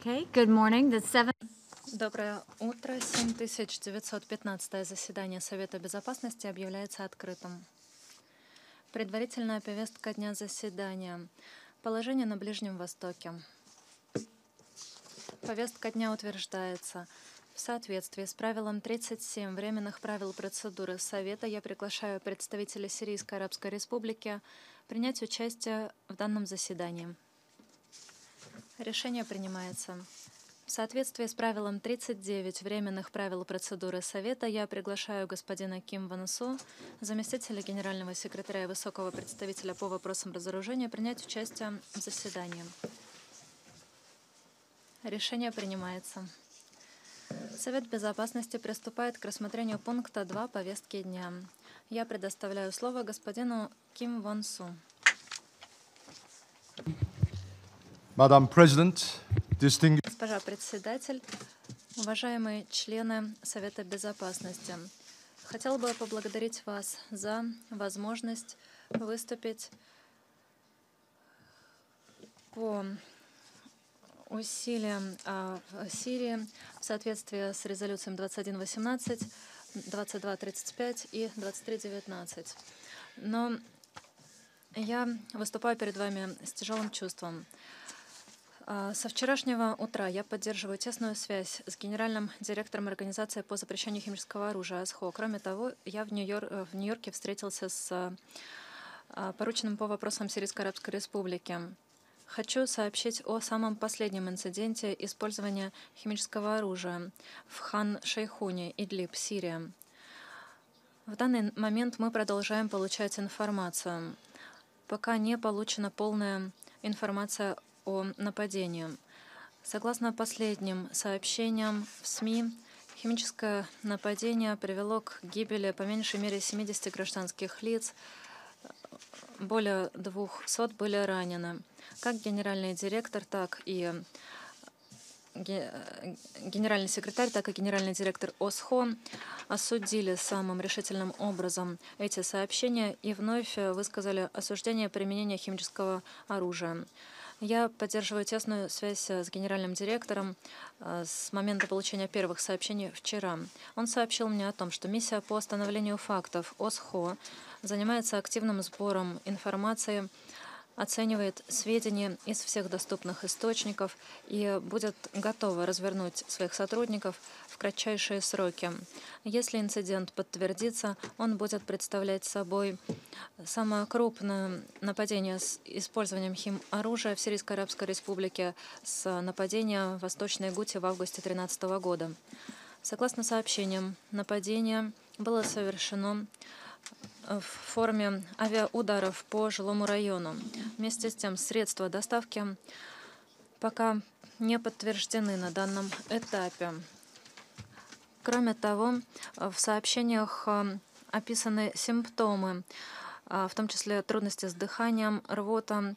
Okay, good morning. The seven... Доброе утро. 7915 заседание Совета Безопасности объявляется открытым. Предварительная повестка дня заседания. Положение на Ближнем Востоке. Повестка дня утверждается. В соответствии с правилом 37 Временных правил процедуры Совета я приглашаю представителей Сирийской Арабской Республики принять участие в данном заседании. Решение принимается. В соответствии с правилом 39 Временных правил процедуры Совета я приглашаю господина Ким Ван Су, заместителя генерального секретаря и высокого представителя по вопросам разоружения, принять участие в заседании. Решение принимается. Совет Безопасности приступает к рассмотрению пункта 2 повестки дня. Я предоставляю слово господину Ким Вон Су. Госпожа председатель, уважаемые члены Совета Безопасности, хотел бы поблагодарить вас за возможность выступить по усилиям а, в Сирии в соответствии с резолюциями 2118, 2235 и 2319. Но я выступаю перед вами с тяжелым чувством. А, со вчерашнего утра я поддерживаю тесную связь с генеральным директором Организации по запрещению химического оружия АСХО. Кроме того, я в, Нью-Йорк, э, Нью-Йорке встретился с а, а, порученным по вопросам Сирийской Арабской Республики. Хочу сообщить о самом последнем инциденте использования химического оружия в Хан-Шейхуне, Идлиб, Сирия. В данный момент мы продолжаем получать информацию. Пока не получена полная информация о нападении. Согласно последним сообщениям в СМИ, химическое нападение привело к гибели по меньшей мере 70 гражданских лиц, более 200 были ранены. Как генеральный директор, так и генеральный секретарь, так и генеральный директор ОСХО осудили самым решительным образом эти сообщения и вновь высказали осуждение применения химического оружия. Я поддерживаю тесную связь э, с генеральным директором э, с момента получения первых сообщений вчера. Он сообщил мне о том, что миссия по становлению фактов ОСХО занимается активным сбором информации оценивает сведения из всех доступных источников и будет готова развернуть своих сотрудников в кратчайшие сроки. Если инцидент подтвердится, он будет представлять собой самое крупное нападение с использованием химоружия в Сирийской Арабской Республике с нападения в Восточной Гуте в августе 2013 года. Согласно сообщениям, нападение было совершено Э, в форме авиаударов по жилому району. Вместе с тем, средства доставки пока не подтверждены на данном этапе. Кроме того, в сообщениях э, описаны симптомы, э, в том числе трудности с дыханием, рвота,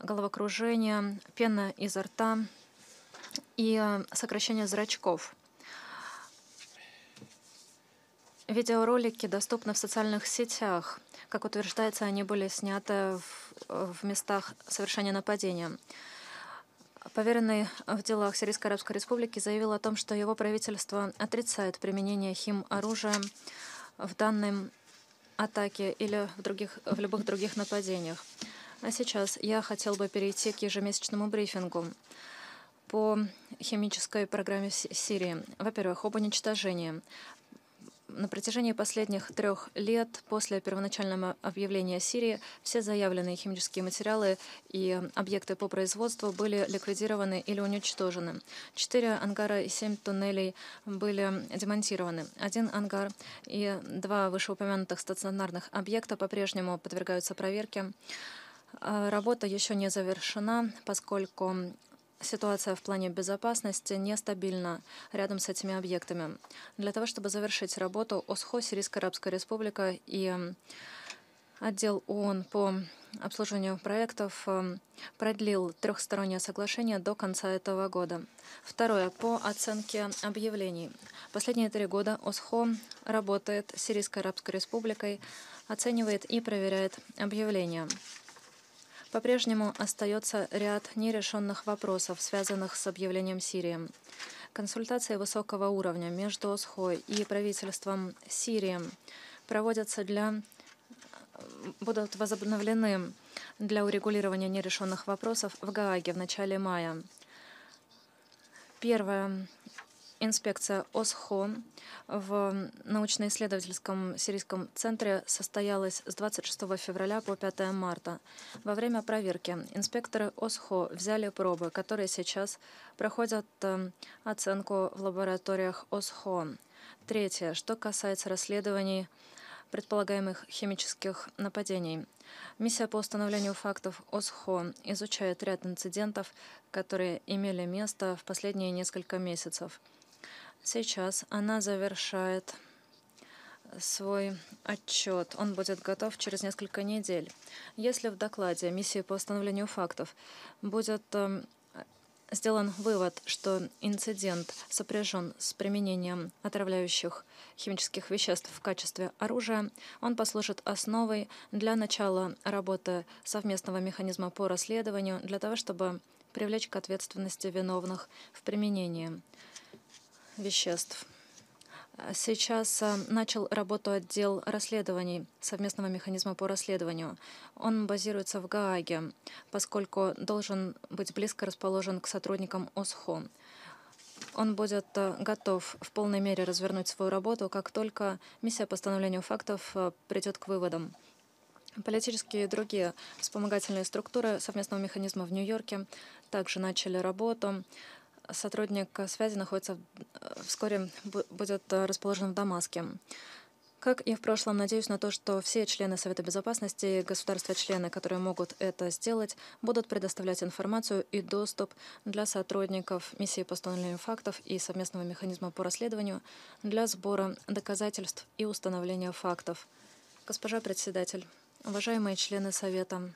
головокружение, пена изо рта и сокращение зрачков. Видеоролики доступны в социальных сетях. Как утверждается, они были сняты в, в местах совершения нападения. Поверенный в делах Сирийской Арабской Республики заявил о том, что его правительство отрицает применение химоружия в данной атаке или в, других, в любых других нападениях. А сейчас я хотел бы перейти к ежемесячному брифингу по химической программе Сирии. Во-первых, об уничтожении. На протяжении последних трех лет после первоначального объявления Сирии все заявленные химические материалы и объекты по производству были ликвидированы или уничтожены. Четыре ангара и семь туннелей были демонтированы. Один ангар и два вышеупомянутых стационарных объекта по-прежнему подвергаются проверке. А, работа еще не завершена, поскольку Ситуация в плане безопасности нестабильна рядом с этими объектами. Для того, чтобы завершить работу ОСХО Сирийская Арабская Республика и эм, отдел ООН по обслуживанию проектов эм, продлил трехстороннее соглашение до конца этого года. Второе. По оценке объявлений. Последние три года ОСХО работает с Сирийской Арабской Республикой, оценивает и проверяет объявления. По-прежнему остается ряд нерешенных вопросов, связанных с объявлением Сирии. Консультации высокого уровня между ОСХО и правительством Сирии проводятся для будут возобновлены для урегулирования нерешенных вопросов в Гааге в начале мая. Первое Инспекция ОСХО в научно-исследовательском сирийском центре состоялась с 26 февраля по 5 марта. Во время проверки инспекторы ОСХО взяли пробы, которые сейчас проходят э, оценку в лабораториях ОСХО. Третье, что касается расследований предполагаемых химических нападений. Миссия по установлению фактов ОСХО изучает ряд инцидентов, которые имели место в последние несколько месяцев. Сейчас она завершает свой отчет. Он будет готов через несколько недель. Если в докладе миссии по установлению фактов будет эм, сделан вывод, что инцидент сопряжен с применением отравляющих химических веществ в качестве оружия, он послужит основой для начала работы совместного механизма по расследованию для того, чтобы привлечь к ответственности виновных в применении веществ. Сейчас э, начал работу отдел расследований совместного механизма по расследованию. Он базируется в Гааге, поскольку должен быть близко расположен к сотрудникам ОСХО. Он будет э, готов в полной мере развернуть свою работу, как только миссия по становлению фактов э, придет к выводам. Политические и другие вспомогательные структуры совместного механизма в Нью-Йорке также начали работу сотрудник связи находится э, вскоре будет э, расположен в Дамаске. Как и в прошлом, надеюсь на то, что все члены Совета Безопасности и государства-члены, которые могут это сделать, будут предоставлять информацию и доступ для сотрудников миссии по установлению фактов и совместного механизма по расследованию для сбора доказательств и установления фактов. Госпожа председатель, уважаемые члены Совета,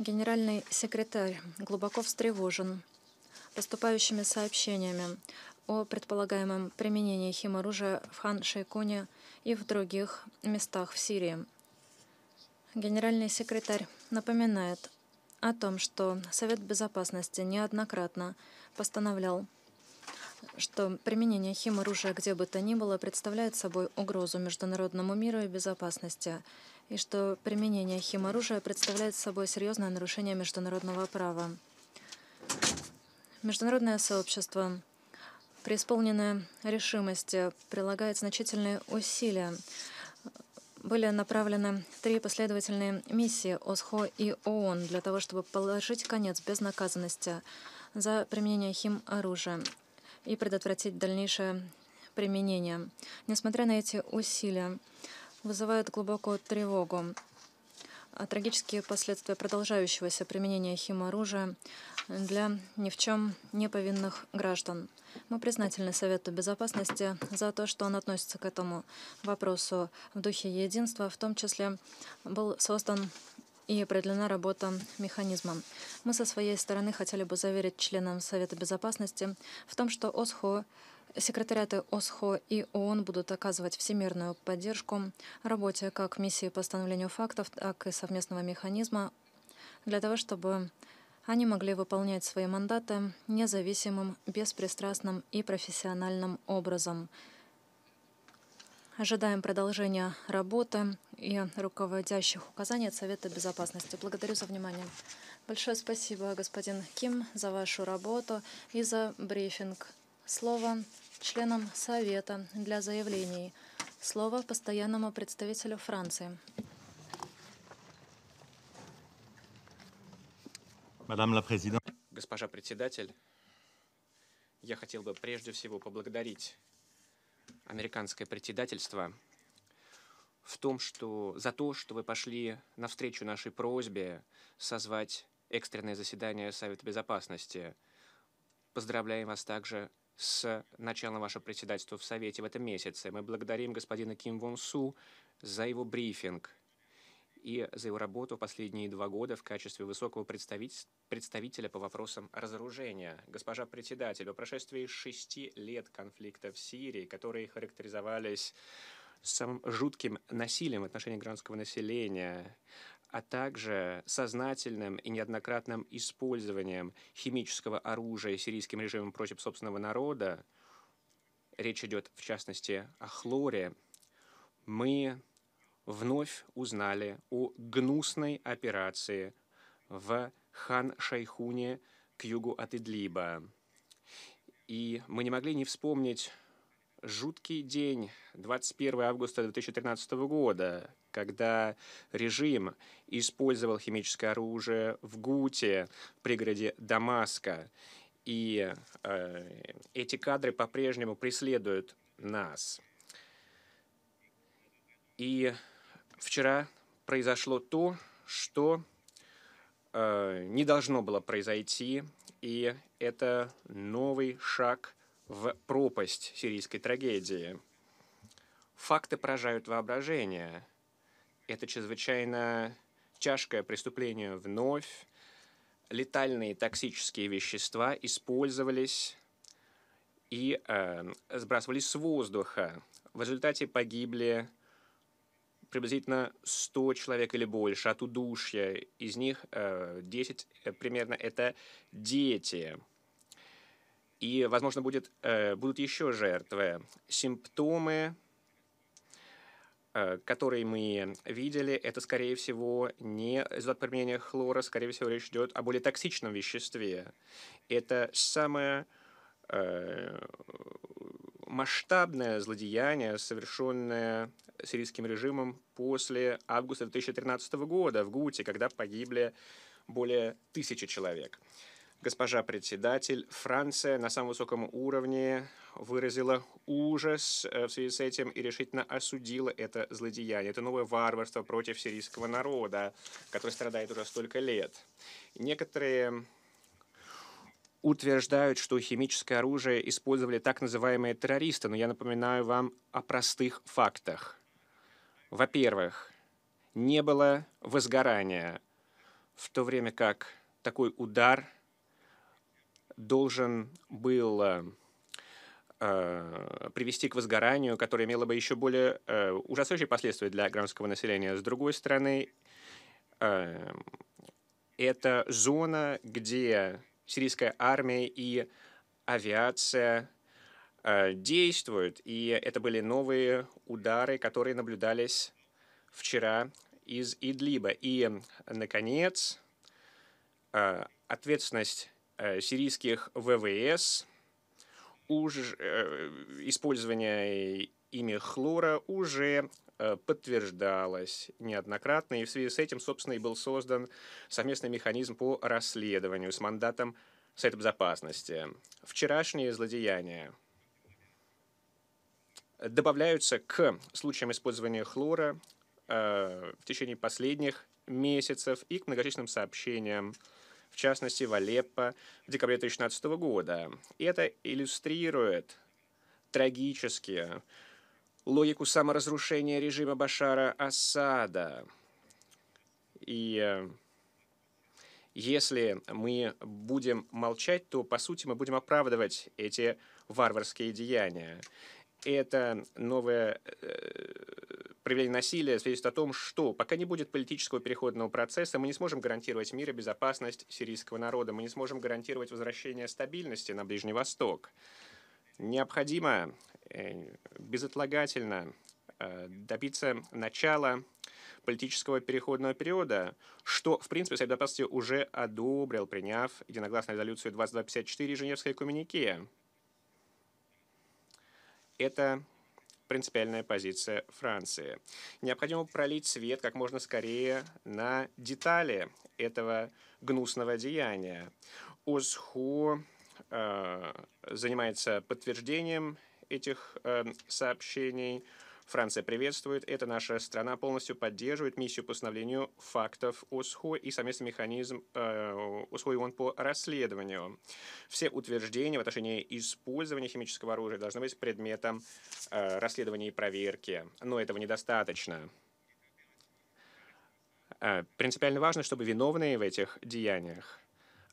генеральный секретарь глубоко встревожен поступающими сообщениями о предполагаемом применении химоружия в Хан-Шейкуне и в других местах в Сирии. Генеральный секретарь напоминает о том, что Совет Безопасности неоднократно постановлял, что применение химоружия где бы то ни было представляет собой угрозу международному миру и безопасности, и что применение химоружия представляет собой серьезное нарушение международного права. Международное сообщество, преисполненное решимости, прилагает значительные усилия. Были направлены три последовательные миссии ОСХО и ООН для того, чтобы положить конец безнаказанности за применение химоружия и предотвратить дальнейшее применение. Несмотря на эти усилия, вызывают глубокую тревогу. А трагические последствия продолжающегося применения химоружия для ни в чем не повинных граждан. Мы признательны Совету Безопасности за то, что он относится к этому вопросу в духе единства, в том числе был создан и продлена работа механизмом. Мы со своей стороны хотели бы заверить членам Совета Безопасности в том, что ОСХО Секретариаты ОСХО и ООН будут оказывать всемирную поддержку работе как миссии по установлению фактов, так и совместного механизма для того, чтобы они могли выполнять свои мандаты независимым, беспристрастным и профессиональным образом. Ожидаем продолжения работы и руководящих указаний от Совета Безопасности. Благодарю за внимание. Большое спасибо, господин Ким, за вашу работу и за брифинг. Слово членам Совета для заявлений. Слово постоянному представителю Франции. Госпожа председатель, я хотел бы прежде всего поблагодарить американское председательство в том, что за то, что вы пошли навстречу нашей просьбе созвать экстренное заседание Совета Безопасности. Поздравляем вас также с начала вашего председательства в Совете в этом месяце. Мы благодарим господина Ким Вон Су за его брифинг и за его работу последние два года в качестве высокого представителя по вопросам разоружения. Госпожа председатель, по прошествии шести лет конфликта в Сирии, которые характеризовались самым жутким насилием в отношении гражданского населения, а также сознательным и неоднократным использованием химического оружия сирийским режимом против собственного народа, речь идет в частности о хлоре, мы вновь узнали о гнусной операции в Хан-Шайхуне к югу от Идлиба. И мы не могли не вспомнить жуткий день 21 августа 2013 года, когда режим использовал химическое оружие в Гуте, в пригороде Дамаска. И э, эти кадры по-прежнему преследуют нас. И вчера произошло то, что э, не должно было произойти, и это новый шаг в пропасть сирийской трагедии. Факты поражают воображение – это чрезвычайно тяжкое преступление вновь. Летальные токсические вещества использовались и э, сбрасывались с воздуха. В результате погибли приблизительно 100 человек или больше от удушья. Из них э, 10 э, примерно это дети. И, возможно, будет, э, будут еще жертвы. Симптомы Э, который мы видели, это, скорее всего, не результат применения хлора, скорее всего, речь идет о более токсичном веществе. Это самое э, масштабное злодеяние, совершенное сирийским режимом после августа 2013 года в Гуте, когда погибли более тысячи человек. Госпожа председатель, Франция на самом высоком уровне выразила ужас э, в связи с этим и решительно осудила это злодеяние. Это новое варварство против сирийского народа, который страдает уже столько лет. Некоторые утверждают, что химическое оружие использовали так называемые террористы, но я напоминаю вам о простых фактах. Во-первых, не было возгорания, в то время как такой удар – должен был э, э, привести к возгоранию, которое имело бы еще более э, ужасающие последствия для гражданского населения. С другой стороны, это зона, где сирийская армия и авиация действуют, и это были новые удары, которые наблюдались вчера из Идлиба. И, наконец, ответственность Э, сирийских ВВС, уж, э, использование ими хлора уже э, подтверждалось неоднократно, и в связи с этим, собственно, и был создан совместный механизм по расследованию с мандатом Совета Безопасности. Вчерашние злодеяния добавляются к случаям использования хлора э, в течение последних месяцев и к многочисленным сообщениям в частности в Алеппо в декабре 2016 года. И это иллюстрирует трагически логику саморазрушения режима Башара Асада. И э, если мы будем молчать, то, по сути, мы будем оправдывать эти варварские деяния. Это новое э, проявлений насилия свидетельствует о том, что пока не будет политического переходного процесса, мы не сможем гарантировать мир и безопасность сирийского народа, мы не сможем гарантировать возвращение стабильности на Ближний Восток. Необходимо э, безотлагательно э, добиться начала политического переходного периода, что, в принципе, Совет Безопасности уже одобрил, приняв единогласную резолюцию 2254 Женевской коммунике. Это принципиальная позиция Франции. Необходимо пролить свет как можно скорее на детали этого гнусного деяния. ОСХУ э, занимается подтверждением этих э, сообщений. Франция приветствует это. Наша страна полностью поддерживает миссию по установлению фактов ОСХО и совместный механизм э, ООН по расследованию. Все утверждения в отношении использования химического оружия должны быть предметом э, расследования и проверки. Но этого недостаточно. Э, принципиально важно, чтобы виновные в этих деяниях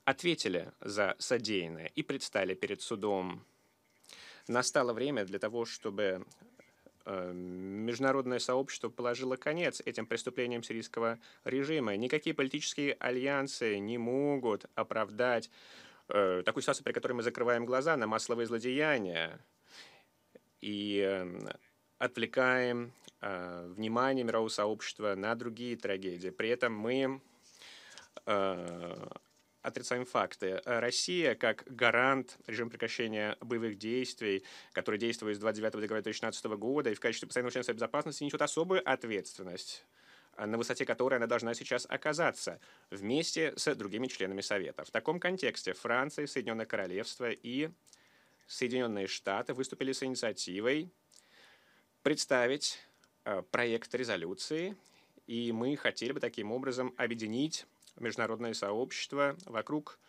ответили за содеянное и предстали перед судом. Настало время для того, чтобы Э, международное сообщество положило конец этим преступлениям сирийского режима. Никакие политические альянсы не могут оправдать э, такую ситуацию, при которой мы закрываем глаза на массовые злодеяния и э, отвлекаем э, внимание мирового сообщества на другие трагедии. При этом мы э, отрицаем факты. Э, Россия, как гарант режима прекращения боевых действий, который действует с 29 декабря 2016 года, и в качестве постоянного члена Безопасности несет особую ответственность э, на высоте которой она должна сейчас оказаться, вместе с другими членами Совета. В таком контексте Франция, Соединенное Королевство и Соединенные Штаты выступили с инициативой представить э, проект резолюции, и мы хотели бы таким образом объединить международное сообщество вокруг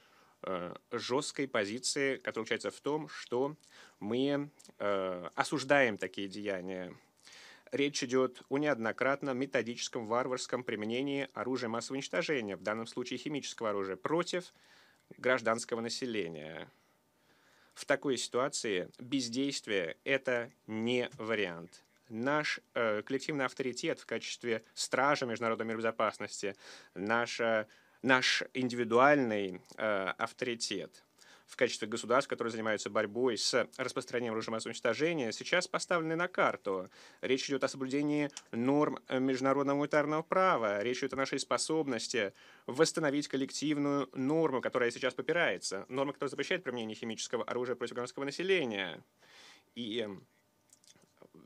э, жесткой позиции, которая заключается в том, что мы э, осуждаем такие деяния. Речь идет о неоднократном методическом варварском применении оружия массового уничтожения, в данном случае химического оружия, против гражданского населения. В такой ситуации бездействие – это не вариант – наш э, коллективный авторитет в качестве стража международной безопасности, наша, э, наш индивидуальный э, авторитет в качестве государств, которые занимаются борьбой с распространением оружия массового уничтожения, сейчас поставлены на карту. Речь идет о соблюдении норм э, международного гуманитарного права, речь идет о нашей способности восстановить коллективную норму, которая сейчас попирается, норма, которая запрещает применение химического оружия против гражданского населения. И эм,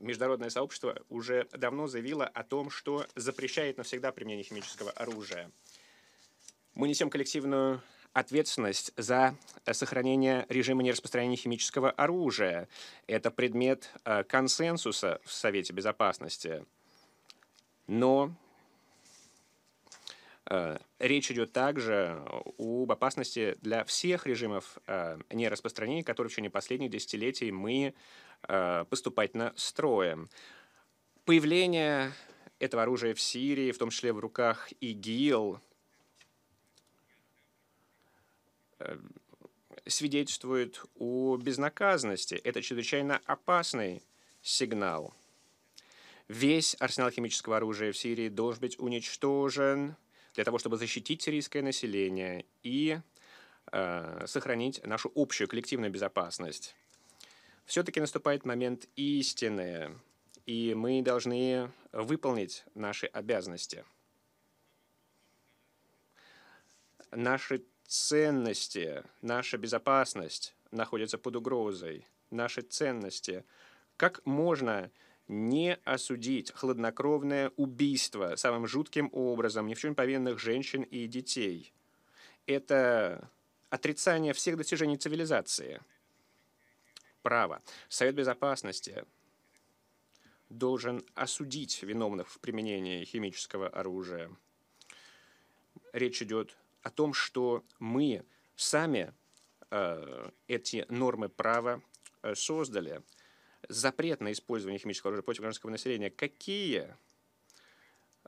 международное сообщество уже давно заявило о том, что запрещает навсегда применение химического оружия. Мы несем коллективную ответственность за сохранение режима нераспространения химического оружия. Это предмет э, консенсуса в Совете Безопасности. Но э, речь идет также об опасности для всех режимов э, нераспространения, которые в течение последних десятилетий мы Э, поступать на строем. Появление этого оружия в Сирии, в том числе в руках ИГИЛ, э, свидетельствует о безнаказанности. Это чрезвычайно опасный сигнал. Весь арсенал химического оружия в Сирии должен быть уничтожен для того, чтобы защитить сирийское население и э, сохранить нашу общую коллективную безопасность все-таки наступает момент истины, и мы должны выполнить наши обязанности. Наши ценности, наша безопасность находятся под угрозой. Наши ценности. Как можно не осудить хладнокровное убийство самым жутким образом ни в чем повинных женщин и детей? Это отрицание всех достижений цивилизации – права. Совет Безопасности должен осудить виновных в применении химического оружия. Речь идет о том, что мы сами э, эти нормы права э, создали. Запрет на использование химического оружия против гражданского населения. Какие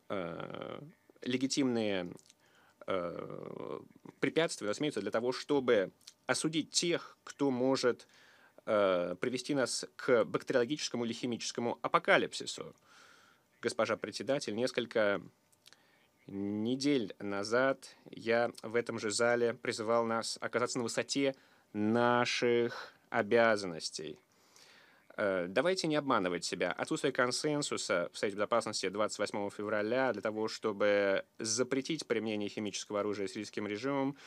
э, легитимные э, препятствия у для того, чтобы осудить тех, кто может э, э, привести нас к бактериологическому или химическому апокалипсису. Госпожа председатель, несколько недель назад я в этом же зале призывал нас оказаться на высоте наших обязанностей. Э, давайте не обманывать себя. Отсутствие консенсуса в Совете Безопасности 28 февраля для того, чтобы запретить применение химического оружия сирийским режимом,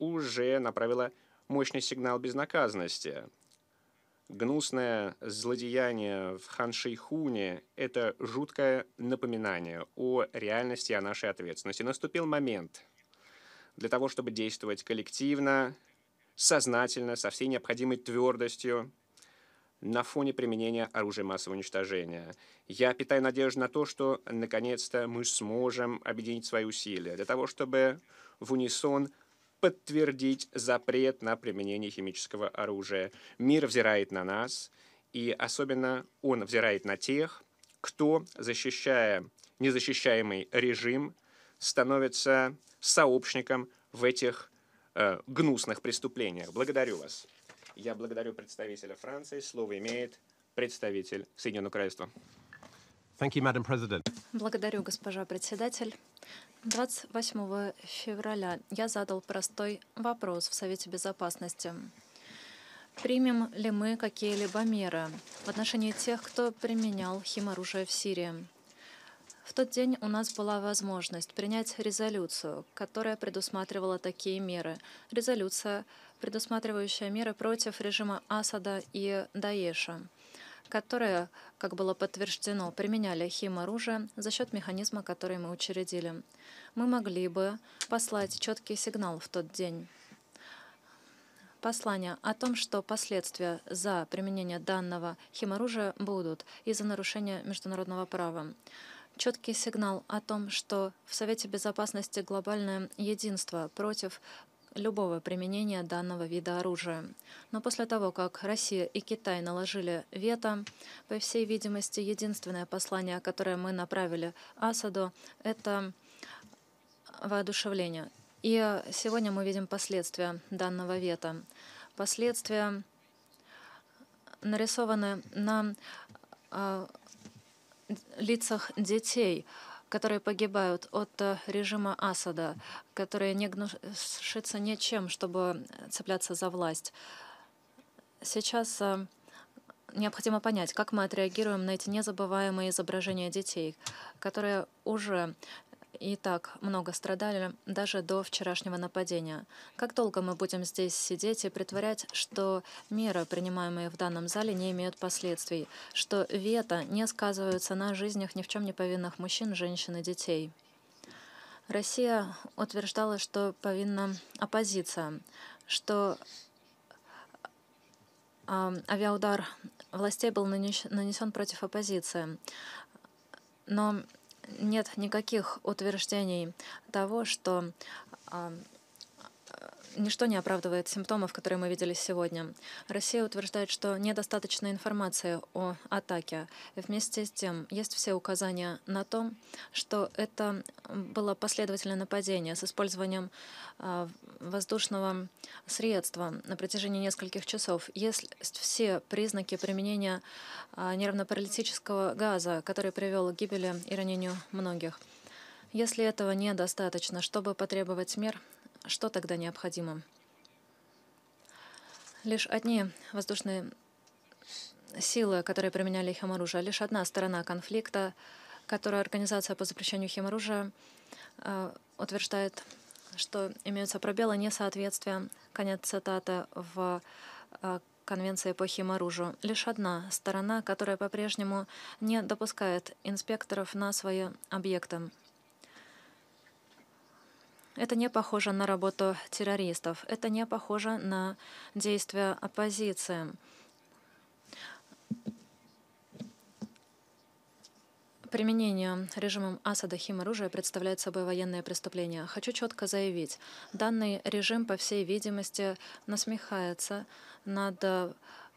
уже направило мощный сигнал безнаказанности. Гнусное злодеяние в Ханшейхуне – это жуткое напоминание о реальности, о нашей ответственности. Наступил момент для того, чтобы действовать коллективно, сознательно, со всей необходимой твердостью на фоне применения оружия массового уничтожения. Я питаю надежду на то, что наконец-то мы сможем объединить свои усилия для того, чтобы в унисон – подтвердить запрет на применение химического оружия. Мир взирает на нас, и особенно он взирает на тех, кто, защищая незащищаемый режим, становится сообщником в этих э, гнусных преступлениях. Благодарю вас. Я благодарю представителя Франции. Слово имеет представитель Соединенного Королевства. Thank you, Madam President. Благодарю, госпожа председатель. 28 февраля я задал простой вопрос в Совете Безопасности. Примем ли мы какие-либо меры в отношении тех, кто применял химоружие в Сирии? В тот день у нас была возможность принять резолюцию, которая предусматривала такие меры. Резолюция, предусматривающая меры против режима Асада и Даеша – которые, как было подтверждено, применяли химоружие за счет механизма, который мы учредили. Мы могли бы послать четкий сигнал в тот день. Послание о том, что последствия за применение данного химоружия будут из-за нарушения международного права четкий сигнал о том, что в Совете Безопасности глобальное единство против любого применения данного вида оружия. Но после того, как Россия и Китай наложили вето, по всей видимости, единственное послание, которое мы направили Асаду, это воодушевление. И сегодня мы видим последствия данного вето. Последствия нарисованы на э, лицах детей, которые погибают от э, режима Асада, которые не гнушатся ничем, чтобы цепляться за власть. Сейчас э, необходимо понять, как мы отреагируем на эти незабываемые изображения детей, которые уже и так много страдали даже до вчерашнего нападения. Как долго мы будем здесь сидеть и притворять, что меры, принимаемые в данном зале, не имеют последствий, что вето не сказываются на жизнях ни в чем не повинных мужчин, женщин и детей? Россия утверждала, что повинна оппозиция, что а, авиаудар властей был нанесен против оппозиции. Но нет никаких утверждений того, что Ничто не оправдывает симптомов, которые мы видели сегодня. Россия утверждает, что недостаточно информации о атаке. Вместе с тем, есть все указания на то, что это было последовательное нападение с использованием а, воздушного средства на протяжении нескольких часов. Есть все признаки применения а, нервно-паралитического газа, который привел к гибели и ранению многих. Если этого недостаточно, чтобы потребовать мер, что тогда необходимо? Лишь одни воздушные силы, которые применяли химоружие, лишь одна сторона конфликта, которую Организация по запрещению химоружия э, утверждает, что имеются пробелы, несоответствия, конец цитаты, в э, Конвенции по химоружию. Лишь одна сторона, которая по-прежнему не допускает инспекторов на свои объекты. Это не похоже на работу террористов, это не похоже на действия оппозиции. Применение режимом Асада химоружия представляет собой военное преступление. Хочу четко заявить, данный режим, по всей видимости, насмехается над э,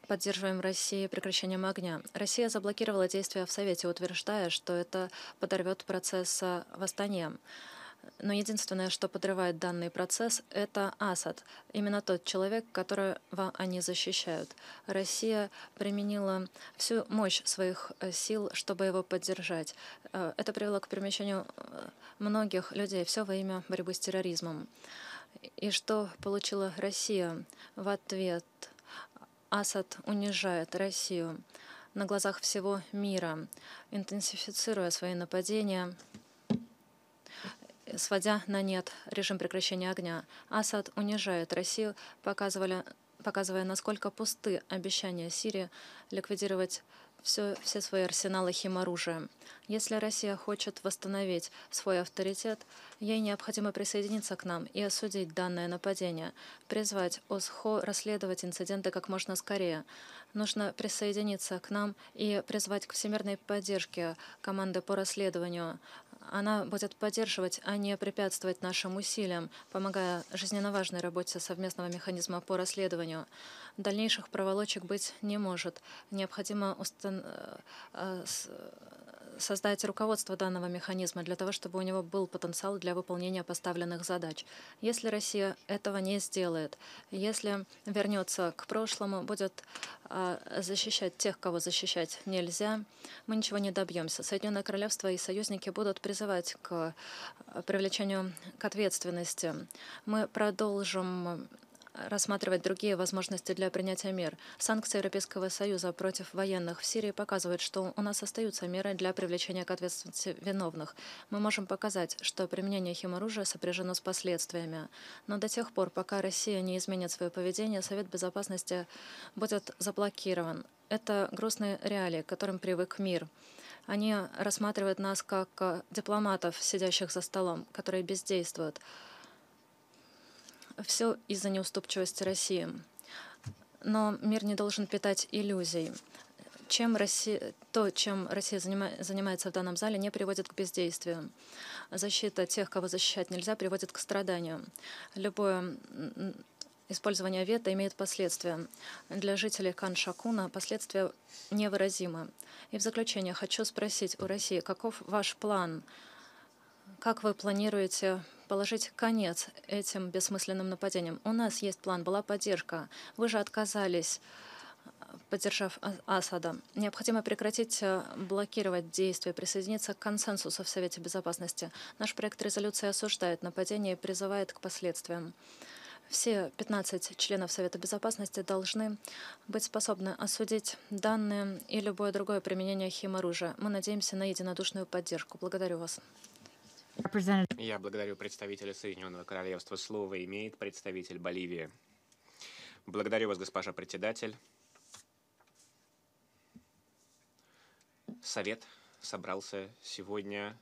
поддерживаем России прекращением огня. Россия заблокировала действия в Совете, утверждая, что это подорвет процесс э, восстания. Но единственное, что подрывает данный процесс, это Асад, именно тот человек, которого они защищают. Россия применила всю мощь своих э, сил, чтобы его поддержать. Э, это привело к перемещению э, многих людей, все во имя борьбы с терроризмом. И что получила Россия в ответ? Асад унижает Россию на глазах всего мира, интенсифицируя свои нападения сводя на нет режим прекращения огня. Асад унижает Россию, показывали, показывая, насколько пусты обещания Сирии ликвидировать все, все свои арсеналы химоружия. Если Россия хочет восстановить свой авторитет, ей необходимо присоединиться к нам и осудить данное нападение, призвать ОСХО расследовать инциденты как можно скорее. Нужно присоединиться к нам и призвать к всемирной поддержке команды по расследованию она будет поддерживать, а не препятствовать нашим усилиям, помогая жизненно важной работе совместного механизма по расследованию. Дальнейших проволочек быть не может. Необходимо устан... Э, э, создать руководство данного механизма для того, чтобы у него был потенциал для выполнения поставленных задач. Если Россия этого не сделает, если вернется к прошлому, будет а, защищать тех, кого защищать нельзя, мы ничего не добьемся. Соединенное Королевство и союзники будут призывать к а, привлечению к ответственности. Мы продолжим рассматривать другие возможности для принятия мер. Санкции Европейского Союза против военных в Сирии показывают, что у нас остаются меры для привлечения к ответственности виновных. Мы можем показать, что применение химоружия сопряжено с последствиями. Но до тех пор, пока Россия не изменит свое поведение, Совет Безопасности будет заблокирован. Это грустные реалии, к которым привык мир. Они рассматривают нас как э, дипломатов, сидящих за столом, которые бездействуют. Все из-за неуступчивости России. Но мир не должен питать иллюзий. Чем Россия, то, чем Россия занима, занимается в данном зале, не приводит к бездействию. Защита тех, кого защищать нельзя, приводит к страданию. Любое использование вето имеет последствия. Для жителей Каншакуна последствия невыразимы. И в заключение хочу спросить у России, каков ваш план? Как вы планируете положить конец этим бессмысленным нападениям. У нас есть план, была поддержка. Вы же отказались поддержав а-, Асада. Необходимо прекратить э, блокировать действия, присоединиться к консенсусу в Совете Безопасности. Наш проект резолюции осуждает нападение и призывает к последствиям. Все 15 членов Совета Безопасности должны быть способны осудить данные и любое другое применение химоружия. Мы надеемся на единодушную поддержку. Благодарю вас. Я благодарю представителя Соединенного Королевства. Слово имеет представитель Боливии. Благодарю вас, госпожа председатель. Совет собрался сегодня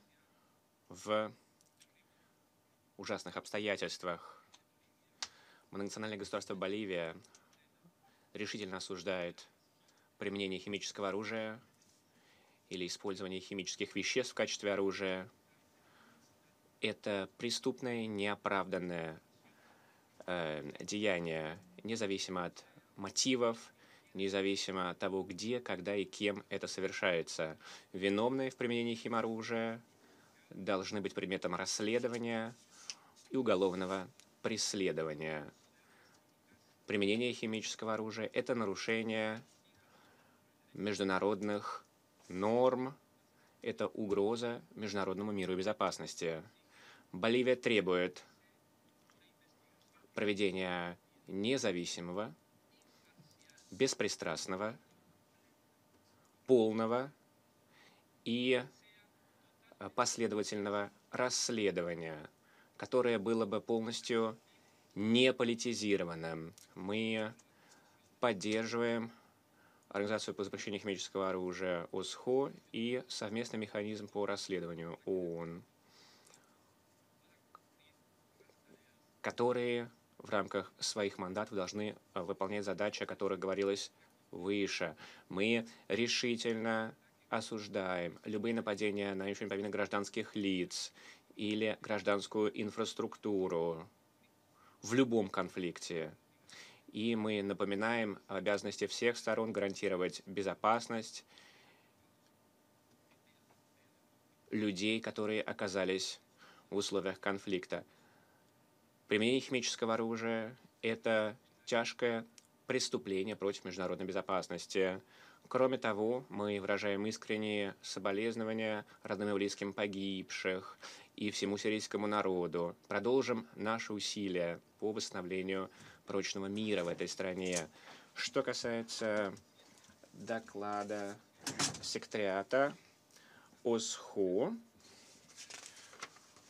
в ужасных обстоятельствах. Многонациональное государство Боливия решительно осуждает применение химического оружия или использование химических веществ в качестве оружия это преступное, неоправданное э, деяние, независимо от мотивов, независимо от того, где, когда и кем это совершается. Виновные в применении химоружия должны быть предметом расследования и уголовного преследования. Применение химического оружия – это нарушение международных норм, это угроза международному миру и безопасности. Боливия требует проведения независимого, беспристрастного, полного и э, последовательного расследования, которое было бы полностью неполитизированным. Мы поддерживаем Организацию по запрещению химического оружия ОСХО и совместный механизм по расследованию ООН. которые в рамках своих мандатов должны э, выполнять задачи, о которых говорилось выше. Мы решительно осуждаем любые нападения на еще не повинных гражданских лиц или гражданскую инфраструктуру в любом конфликте. И мы напоминаем обязанности всех сторон гарантировать безопасность людей, которые оказались в условиях конфликта – Применение химического оружия – это тяжкое преступление против международной безопасности. Кроме того, мы выражаем искренние соболезнования родным и близким погибших и всему сирийскому народу. Продолжим наши усилия по восстановлению прочного мира в этой стране. Что касается доклада секретариата ОСХО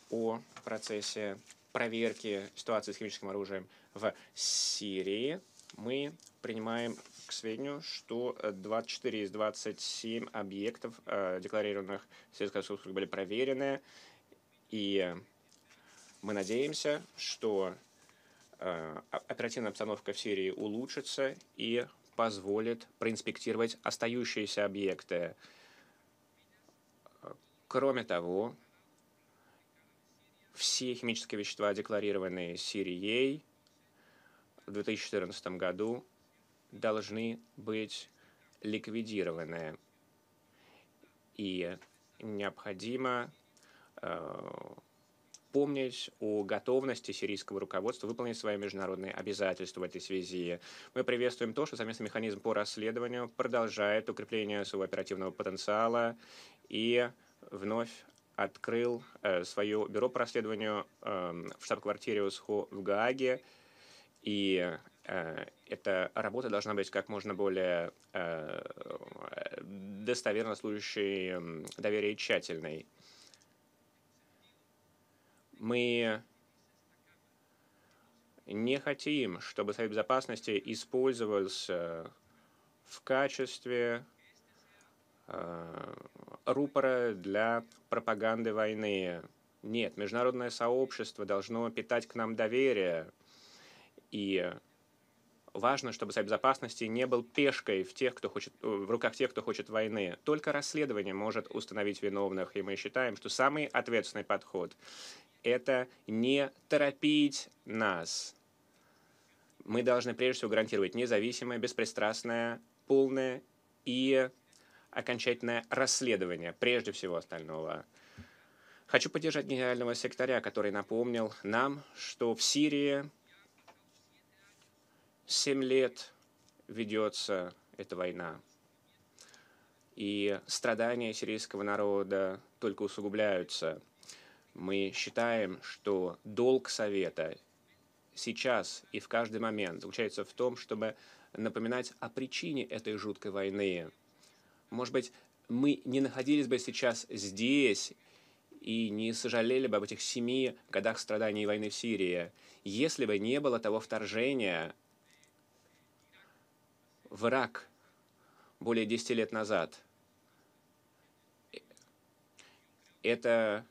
о процессе проверки ситуации с химическим оружием в Сирии, мы принимаем к сведению, что 24 э, из 27 объектов, э, декларированных сельскохозяйственных, были проверены, и мы надеемся, что э, оперативная обстановка в Сирии улучшится и позволит проинспектировать остающиеся объекты. Э, кроме того, все химические вещества, декларированные Сирией в 2014 году, должны быть ликвидированы. И необходимо э, помнить о готовности сирийского руководства выполнить свои международные обязательства в этой связи. Мы приветствуем то, что совместный механизм по расследованию продолжает укрепление своего оперативного потенциала и вновь открыл э, свое бюро по расследованию эм, в штаб-квартире УСХО в Гааге. И э, эта работа должна быть как можно более э, достоверно служащей эм, доверие тщательной. Мы не хотим, чтобы Совет Безопасности использовался в качестве Э, рупора для пропаганды войны. Нет, международное сообщество должно питать к нам доверие. И важно, чтобы Совет Безопасности не был пешкой в, тех, кто хочет, э, в руках тех, кто хочет войны. Только расследование может установить виновных. И мы считаем, что самый ответственный подход – это не торопить нас. Мы должны прежде всего гарантировать независимое, беспристрастное, полное и окончательное расследование прежде всего остального. Хочу поддержать генерального секретаря, который напомнил нам, что в Сирии 7 лет ведется эта война. И страдания сирийского народа только усугубляются. Мы считаем, что долг Совета сейчас и в каждый момент заключается в том, чтобы напоминать о причине этой жуткой войны – может быть, мы не находились бы сейчас здесь и не сожалели бы об этих семи годах страданий войны в Сирии, если бы не было того вторжения в Ирак более 10 лет назад. Это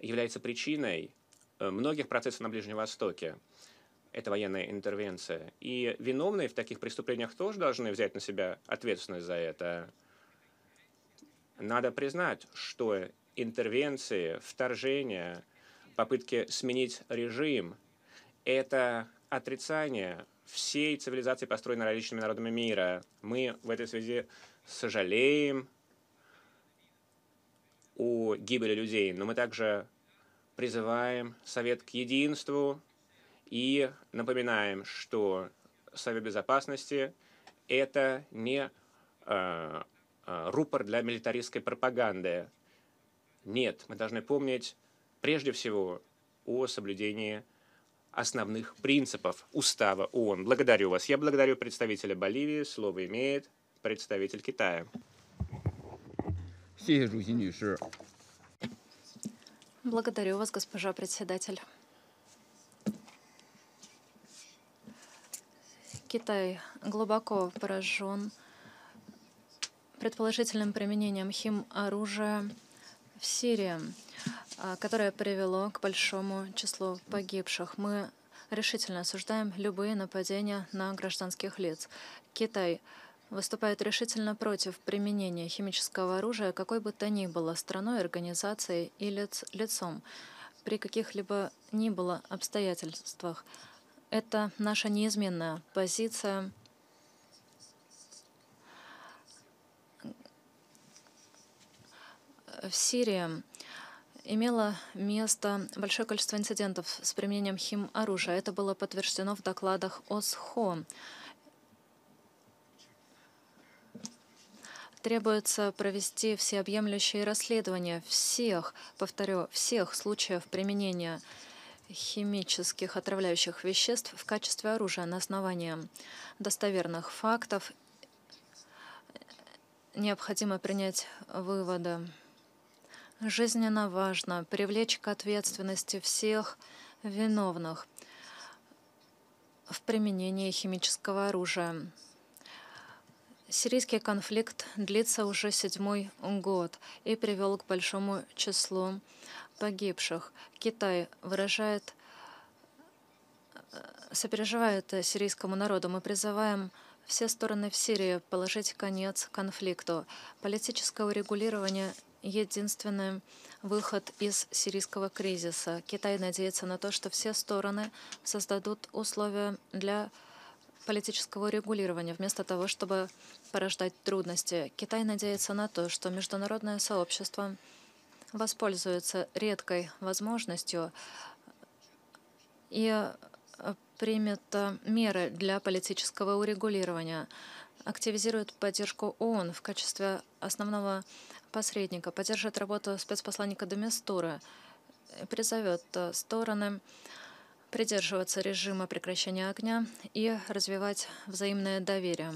является причиной многих процессов на Ближнем Востоке. Это военная интервенция. И виновные в таких преступлениях тоже должны взять на себя ответственность за это. Надо признать, что интервенции, вторжения, попытки сменить режим – это отрицание всей цивилизации, построенной различными народами мира. Мы в этой связи сожалеем о гибели людей, но мы также призываем Совет к единству и напоминаем, что Совет Безопасности – это не э, Э, рупор для милитаристской пропаганды. Нет, мы должны помнить прежде всего о соблюдении основных принципов устава ООН. Благодарю вас. Я благодарю представителя Боливии. Слово имеет представитель Китая. Благодарю вас, госпожа председатель. Китай глубоко поражен предположительным применением хим оружия в Сирии, а, которое привело к большому числу погибших. Мы решительно осуждаем любые нападения на гражданских лиц. Китай выступает решительно против применения химического оружия какой бы то ни было страной, организацией или лицом при каких-либо ни было обстоятельствах. Это наша неизменная позиция в Сирии имело место большое количество инцидентов с применением химоружия. Это было подтверждено в докладах ОСХО. требуется провести всеобъемлющие расследования всех, повторю, всех случаев применения химических отравляющих веществ в качестве оружия на основании достоверных фактов. Необходимо принять выводы. Жизненно важно привлечь к ответственности всех виновных в применении химического оружия. Сирийский конфликт длится уже седьмой год и привел к большому числу погибших. Китай выражает, э, сопереживает сирийскому народу. Мы призываем все стороны в Сирии положить конец конфликту. Политическое урегулирование единственный выход из сирийского кризиса. Китай надеется на то, что все стороны создадут условия для политического регулирования, вместо того, чтобы порождать трудности. Китай надеется на то, что международное сообщество воспользуется редкой возможностью и э, примет э, меры для политического урегулирования, активизирует поддержку ООН в качестве основного посредника, поддержит работу спецпосланника Демистуры, э, призовет э, стороны придерживаться режима прекращения огня и развивать взаимное доверие.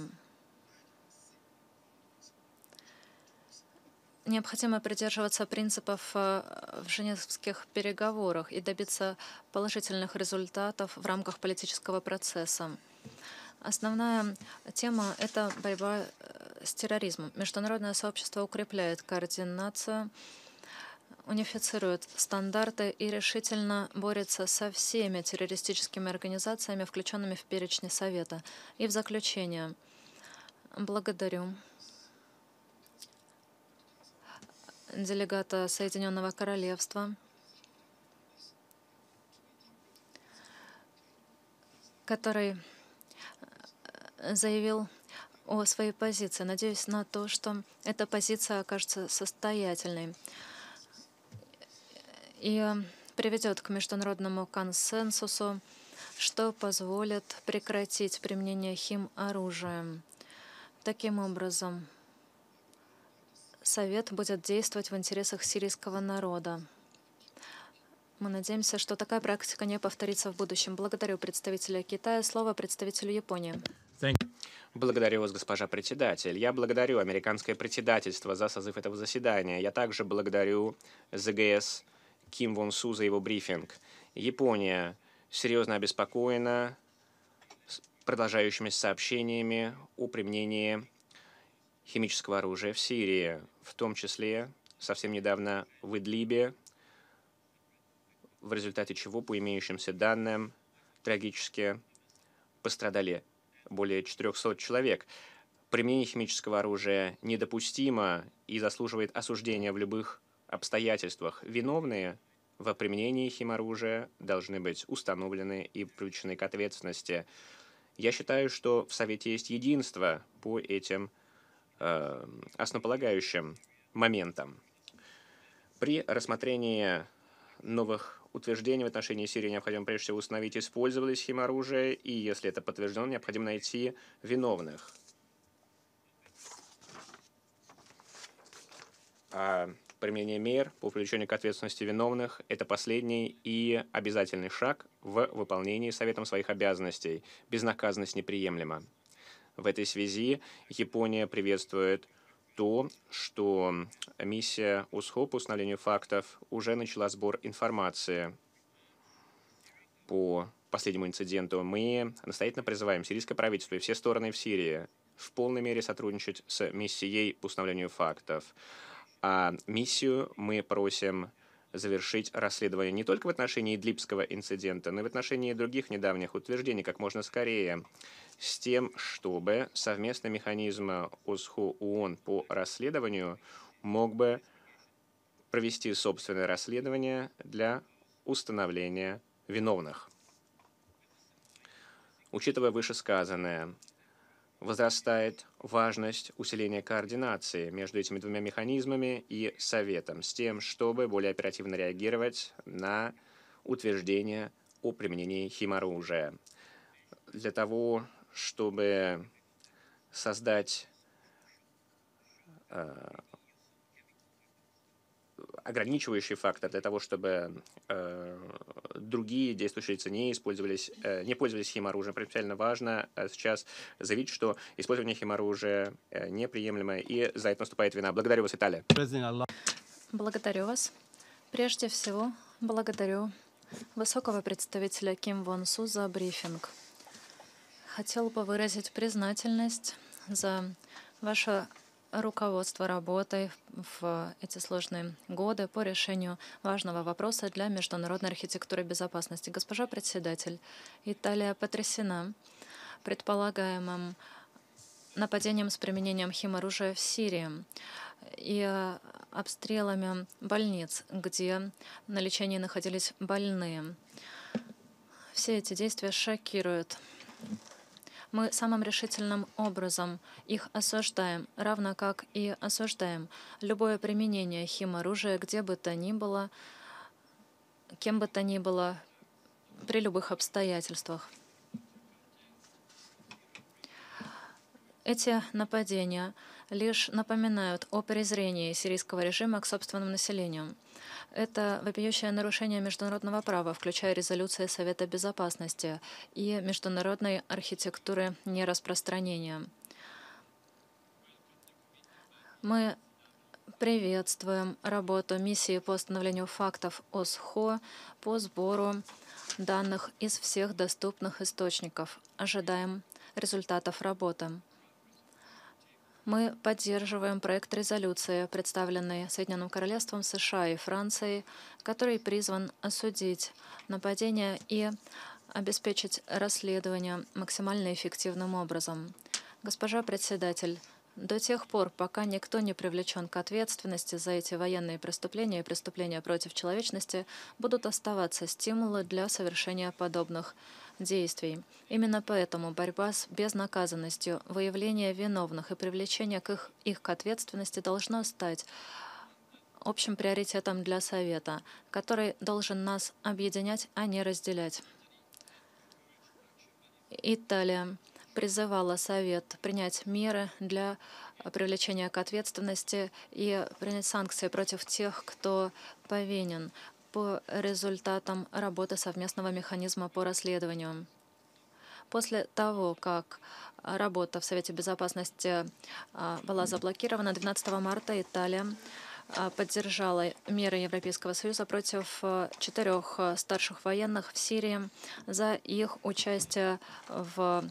Необходимо придерживаться принципов э, в женевских переговорах и добиться положительных результатов в рамках политического процесса. Основная тема — это борьба э, с терроризмом. Международное сообщество укрепляет координацию, унифицирует стандарты и решительно борется со всеми террористическими организациями, включенными в перечни Совета. И в заключение благодарю делегата Соединенного Королевства, который заявил о своей позиции. Надеюсь на то, что эта позиция окажется состоятельной и э, приведет к международному консенсусу, что позволит прекратить применение химоружия. Таким образом, Совет будет действовать в интересах сирийского народа. Мы надеемся, что такая практика не повторится в будущем. Благодарю представителя Китая. Слово представителю Японии. Благодарю вас, госпожа председатель. Я благодарю американское председательство за созыв этого заседания. Я также благодарю ЗГС Ким Вон Су за его брифинг. Япония серьезно обеспокоена продолжающимися сообщениями о применении химического оружия в Сирии, в том числе совсем недавно в Идлибе, в результате чего, по имеющимся данным, трагически пострадали более 400 человек. Применение химического оружия недопустимо и заслуживает осуждения в любых обстоятельствах. Виновные в применении химоружия должны быть установлены и включены к ответственности. Я считаю, что в Совете есть единство по этим э, основополагающим моментам. При рассмотрении новых Утверждение в отношении Сирии необходимо прежде всего установить, использовались химоружие, и если это подтверждено, необходимо найти виновных. А применение мер по привлечению к ответственности виновных – это последний и обязательный шаг в выполнении Советом своих обязанностей. Безнаказанность неприемлема. В этой связи Япония приветствует – то, что миссия УСХО по установлению фактов уже начала сбор информации по последнему инциденту. Мы настоятельно призываем сирийское правительство и все стороны в Сирии в полной мере сотрудничать с миссией по установлению фактов. А миссию мы просим завершить расследование не только в отношении Идлибского инцидента, но и в отношении других недавних утверждений как можно скорее, с тем, чтобы совместный механизм ОСХУ ООН по расследованию мог бы провести собственное расследование для установления виновных. Учитывая вышесказанное, возрастает важность усиления координации между этими двумя механизмами и Советом с тем, чтобы более оперативно реагировать на утверждение о применении химоружия. Для того, чтобы создать э, ограничивающий фактор для того, чтобы э, другие действующие лица не использовались, э, не пользовались химоружием. Принципиально важно э, сейчас заявить, что использование химоружия э, неприемлемо, и за это наступает вина. Благодарю вас, Италия. Благодарю вас. Прежде всего, благодарю высокого представителя Ким Вон Су за брифинг. Хотел бы выразить признательность за ваше руководство работой в эти сложные годы по решению важного вопроса для международной архитектуры безопасности. Госпожа председатель, Италия потрясена предполагаемым нападением с применением химоружия в Сирии и э, обстрелами больниц, где на лечении находились больные. Все эти действия шокируют мы самым решительным образом их осуждаем, равно как и осуждаем любое применение химоружия, где бы то ни было, кем бы то ни было, при любых обстоятельствах. Эти нападения — лишь напоминают о презрении сирийского режима к собственному населению. Это вопиющее нарушение международного права, включая резолюции Совета Безопасности и международной архитектуры нераспространения. Мы приветствуем работу миссии по установлению фактов ОСХО по сбору данных из всех доступных источников. Ожидаем результатов работы. Мы поддерживаем проект резолюции, представленный Соединенным Королевством США и Францией, который призван осудить нападение и обеспечить расследование максимально эффективным образом. Госпожа председатель, до тех пор, пока никто не привлечен к ответственности за эти военные преступления и преступления против человечности, будут оставаться стимулы для совершения подобных действий. Именно поэтому борьба с безнаказанностью, выявление виновных и привлечение к их, их к ответственности должно стать общим приоритетом для Совета, который должен нас объединять, а не разделять. Италия призывала Совет принять меры для привлечения к ответственности и принять санкции против тех, кто повинен по результатам работы совместного механизма по расследованию. После того, как работа в Совете Безопасности а, была заблокирована, 12 марта Италия а, поддержала меры Европейского Союза против а, четырех старших военных в Сирии за их участие в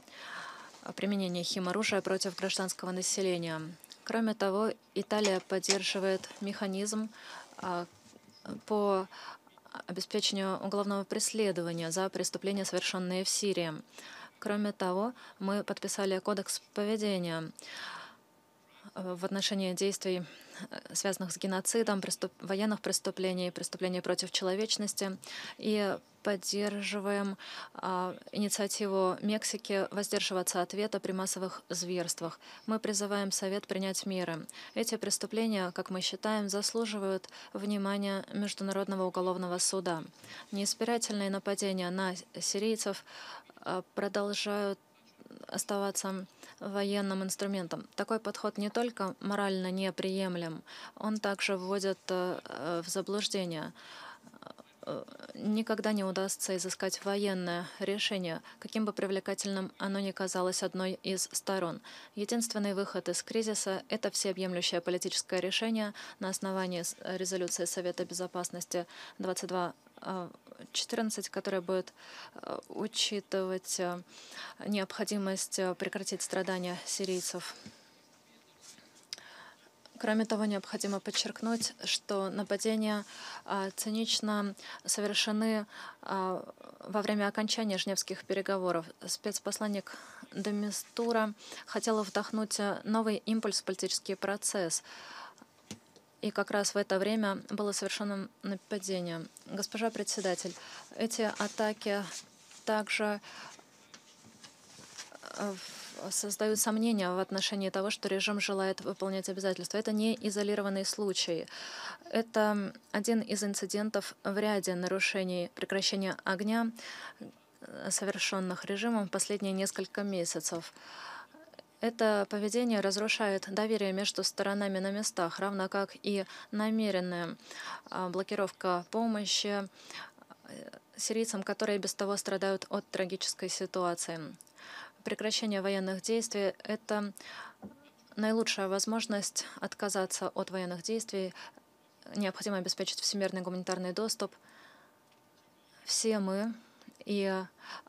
применении химоружия против гражданского населения. Кроме того, Италия поддерживает механизм, по а, обеспечению уголовного преследования за преступления, совершенные в Сирии. Кроме того, мы подписали кодекс поведения Э, в отношении действий, э, связанных с геноцидом, преступ... военных преступлений, преступлений против человечности. И поддерживаем э, инициативу Мексики воздерживаться от ответа при массовых зверствах. Мы призываем Совет принять меры. Эти преступления, как мы считаем, заслуживают внимания Международного уголовного суда. Неизбирательные нападения на сирийцев э, продолжают оставаться военным инструментом. Такой подход не только морально неприемлем, он также вводит э, э, в заблуждение э, никогда не удастся изыскать военное решение, каким бы привлекательным оно ни казалось одной из сторон. Единственный выход из кризиса – это всеобъемлющее политическое решение на основании резолюции Совета Безопасности 22 14, а, которая будет а, учитывать а, необходимость прекратить страдания сирийцев. Кроме того, необходимо подчеркнуть, что нападения цинично совершены во время окончания Женевских переговоров. Спецпосланник Демистура хотел вдохнуть новый импульс в политический процесс и как раз в это время было совершено нападение. Госпожа председатель, эти атаки также э, создают сомнения в отношении того, что режим желает выполнять обязательства. Это не изолированный случай. Это один из инцидентов в ряде нарушений прекращения огня, э, совершенных режимом в последние несколько месяцев. Это поведение разрушает доверие между сторонами на местах, равно как и намеренная а, блокировка помощи э, сирийцам, которые без того страдают от трагической ситуации. Прекращение военных действий — это наилучшая возможность отказаться от военных действий. Необходимо обеспечить всемирный гуманитарный доступ. Все мы и,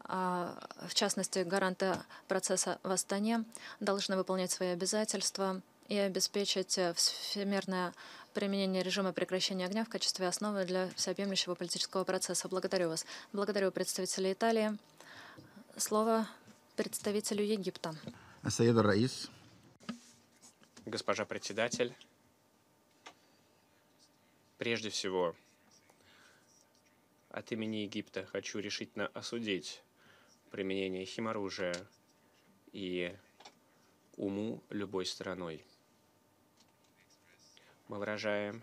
а, в частности, гаранты процесса в восстания должны выполнять свои обязательства и обеспечить э, всемирное применение режима прекращения огня в качестве основы для всеобъемлющего политического процесса. Благодарю вас. Благодарю представителя Италии. Слово представителю Египта. Асаеда Раис. Госпожа председатель, прежде всего, от имени Египта хочу решительно осудить применение химоружия и уму любой страной. Мы выражаем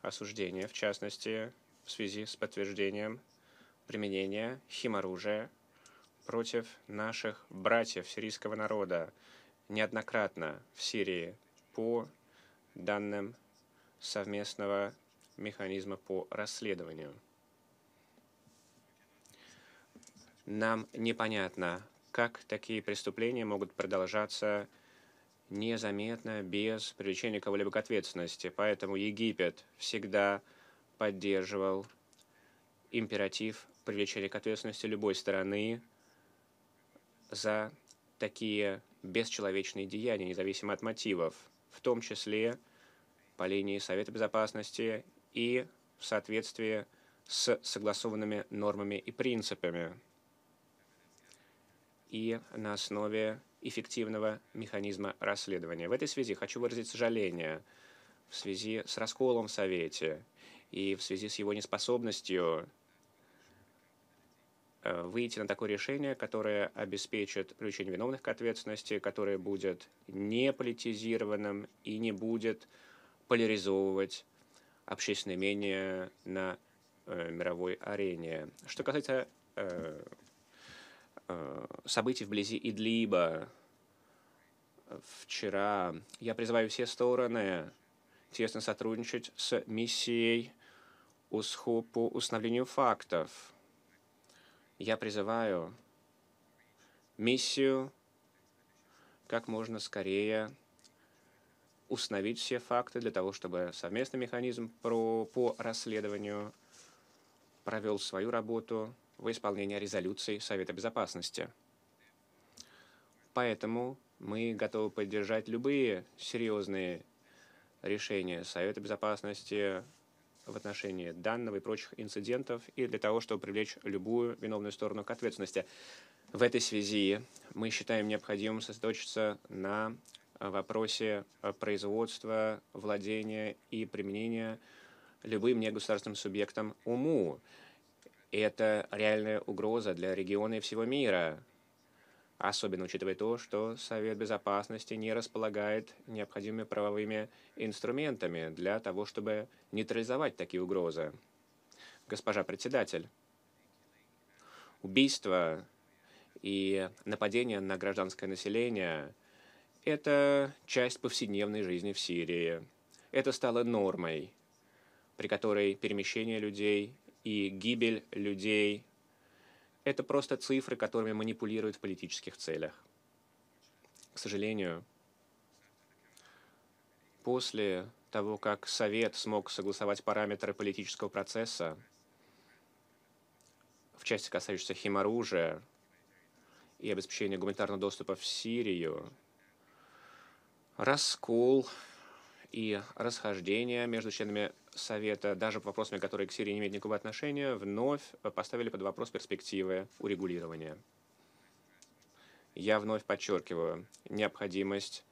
осуждение, в частности, в связи с подтверждением применения химоружия против наших братьев сирийского народа неоднократно в Сирии по данным совместного механизма по расследованию. Нам непонятно, как такие преступления могут продолжаться незаметно, без привлечения кого-либо к ответственности. Поэтому Египет всегда поддерживал императив привлечения к ответственности любой стороны за такие бесчеловечные деяния, независимо от мотивов, в том числе по линии Совета Безопасности и в соответствии с согласованными нормами и принципами и на основе эффективного механизма расследования. В этой связи хочу выразить сожаление в связи с расколом в Совете и в связи с его неспособностью э, выйти на такое решение, которое обеспечит привлечение виновных к ответственности, которое будет не политизированным и не будет поляризовывать общественное мнение на э, мировой арене. Что касается э, Э, событий вблизи Идлиба вчера. Я призываю все стороны тесно сотрудничать с миссией УСХУ по установлению фактов. Я призываю миссию как можно скорее установить все факты для того, чтобы совместный механизм про, по расследованию провел свою работу в исполнение резолюции Совета Безопасности. Поэтому мы готовы поддержать любые серьезные решения Совета Безопасности в отношении данного и прочих инцидентов и для того, чтобы привлечь любую виновную сторону к ответственности. В этой связи мы считаем необходимым сосредоточиться на вопросе производства, владения и применения любым негосударственным субъектом УМУ. И это реальная угроза для региона и всего мира, особенно учитывая то, что Совет Безопасности не располагает необходимыми правовыми инструментами для того, чтобы нейтрализовать такие угрозы. Госпожа председатель, убийство и нападение на гражданское население – это часть повседневной жизни в Сирии. Это стало нормой, при которой перемещение людей и гибель людей – это просто цифры, которыми манипулируют в политических целях. К сожалению, после того, как Совет смог согласовать параметры политического процесса, в части, касающейся химоружия и обеспечения гуманитарного доступа в Сирию, раскол и расхождения между членами Совета, даже по вопросам, которые к Сирии не имеют никакого отношения, вновь поставили под вопрос перспективы урегулирования. Я вновь подчеркиваю необходимость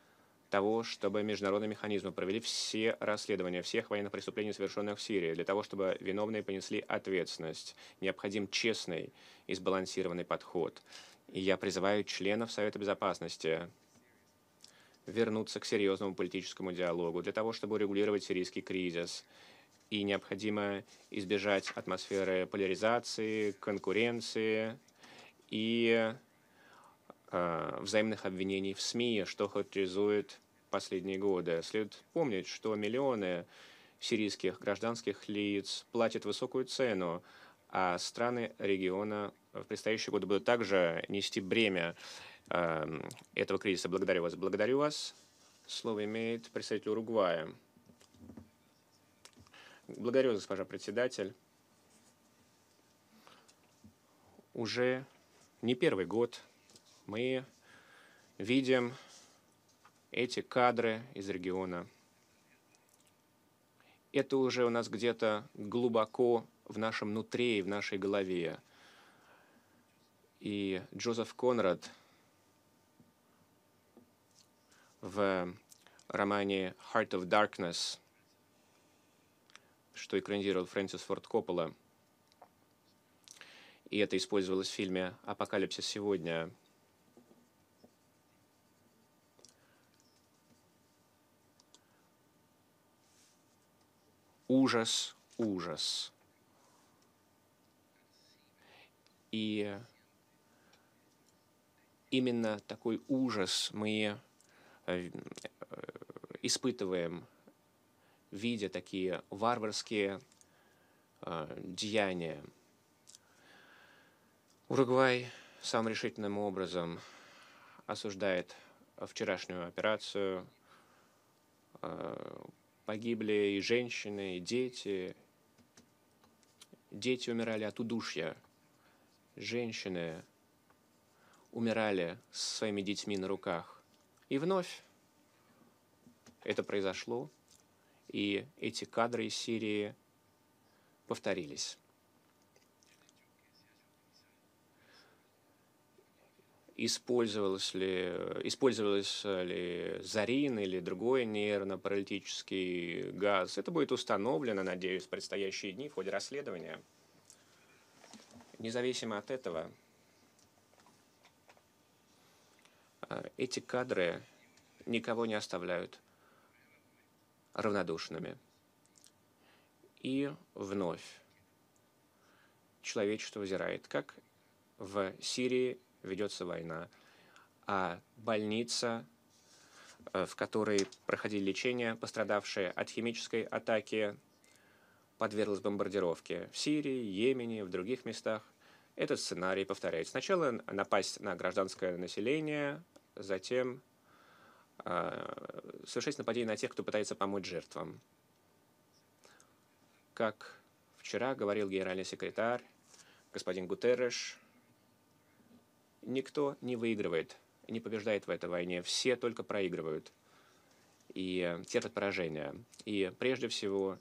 того, чтобы международные механизмы провели все расследования всех военных преступлений, совершенных в Сирии, для того, чтобы виновные понесли ответственность. Необходим честный и сбалансированный подход. И я призываю членов Совета Безопасности вернуться к серьезному политическому диалогу для того, чтобы урегулировать сирийский кризис. И необходимо избежать атмосферы поляризации, конкуренции и э, взаимных обвинений в СМИ, что характеризует последние годы. Следует помнить, что миллионы сирийских гражданских лиц платят высокую цену, а страны региона в предстоящие годы будут также нести бремя Эм, этого кризиса. Благодарю вас. Благодарю вас. Слово имеет представитель Уругвая. Благодарю, госпожа председатель. Уже не первый год мы видим эти кадры из региона. Это уже у нас где-то глубоко в нашем нутре и в нашей голове. И Джозеф Конрад – в романе «Heart of Darkness», что экранизировал Фрэнсис Форд Коппола. И это использовалось в фильме «Апокалипсис сегодня». Ужас, ужас. И именно такой ужас мы Э, э, испытываем, видя такие варварские э, деяния. Уругвай самым решительным образом осуждает вчерашнюю операцию. Погибли и женщины, и дети. Дети умирали от удушья. Женщины умирали с своими детьми на руках. И вновь это произошло, и эти кадры из Сирии повторились. использовалось ли, использовалось ли зарин или другой нервно-паралитический газ. Это будет установлено, надеюсь, в предстоящие дни в ходе расследования. Независимо от этого, эти кадры никого не оставляют равнодушными. И вновь человечество взирает, как в Сирии ведется война, а больница, э, в которой проходили лечение пострадавшие от химической атаки, подверглась бомбардировке в Сирии, Йемене, в других местах. Этот сценарий повторяется. Сначала напасть на гражданское население, затем э, совершить нападение на тех, кто пытается помочь жертвам. Как вчера говорил генеральный секретарь, господин Гутерреш, никто не выигрывает, не побеждает в этой войне, все только проигрывают и терпят поражение. И прежде всего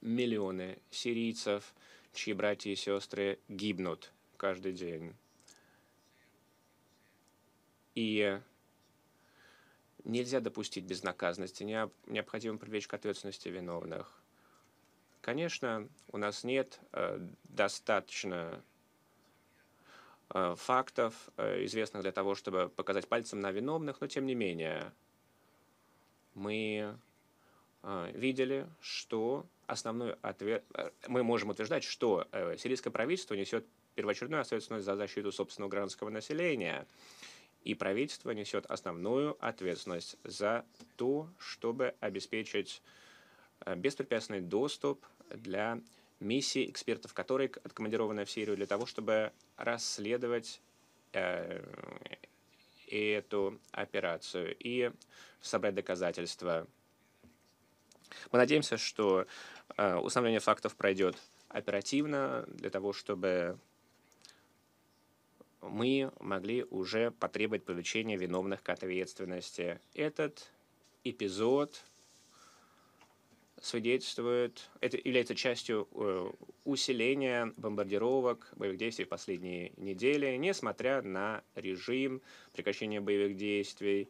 миллионы сирийцев, чьи братья и сестры гибнут каждый день. И нельзя допустить безнаказанности, необходимо привлечь к ответственности виновных. Конечно, у нас нет э, достаточно э, фактов, э, известных для того, чтобы показать пальцем на виновных, но тем не менее мы видели, что основную ответ... мы можем утверждать, что сирийское правительство несет первоочередную ответственность за защиту собственного гражданского населения – и правительство несет основную ответственность за то, чтобы обеспечить э, беспрепятственный доступ для миссии экспертов, которые откомандированы в Сирию для того, чтобы расследовать э, эту операцию и собрать доказательства. Мы надеемся, что э, установление фактов пройдет оперативно для того, чтобы мы могли уже потребовать привлечения виновных к ответственности. Этот эпизод свидетельствует, это является частью э, усиления бомбардировок боевых действий в последние недели, несмотря на режим прекращения боевых действий,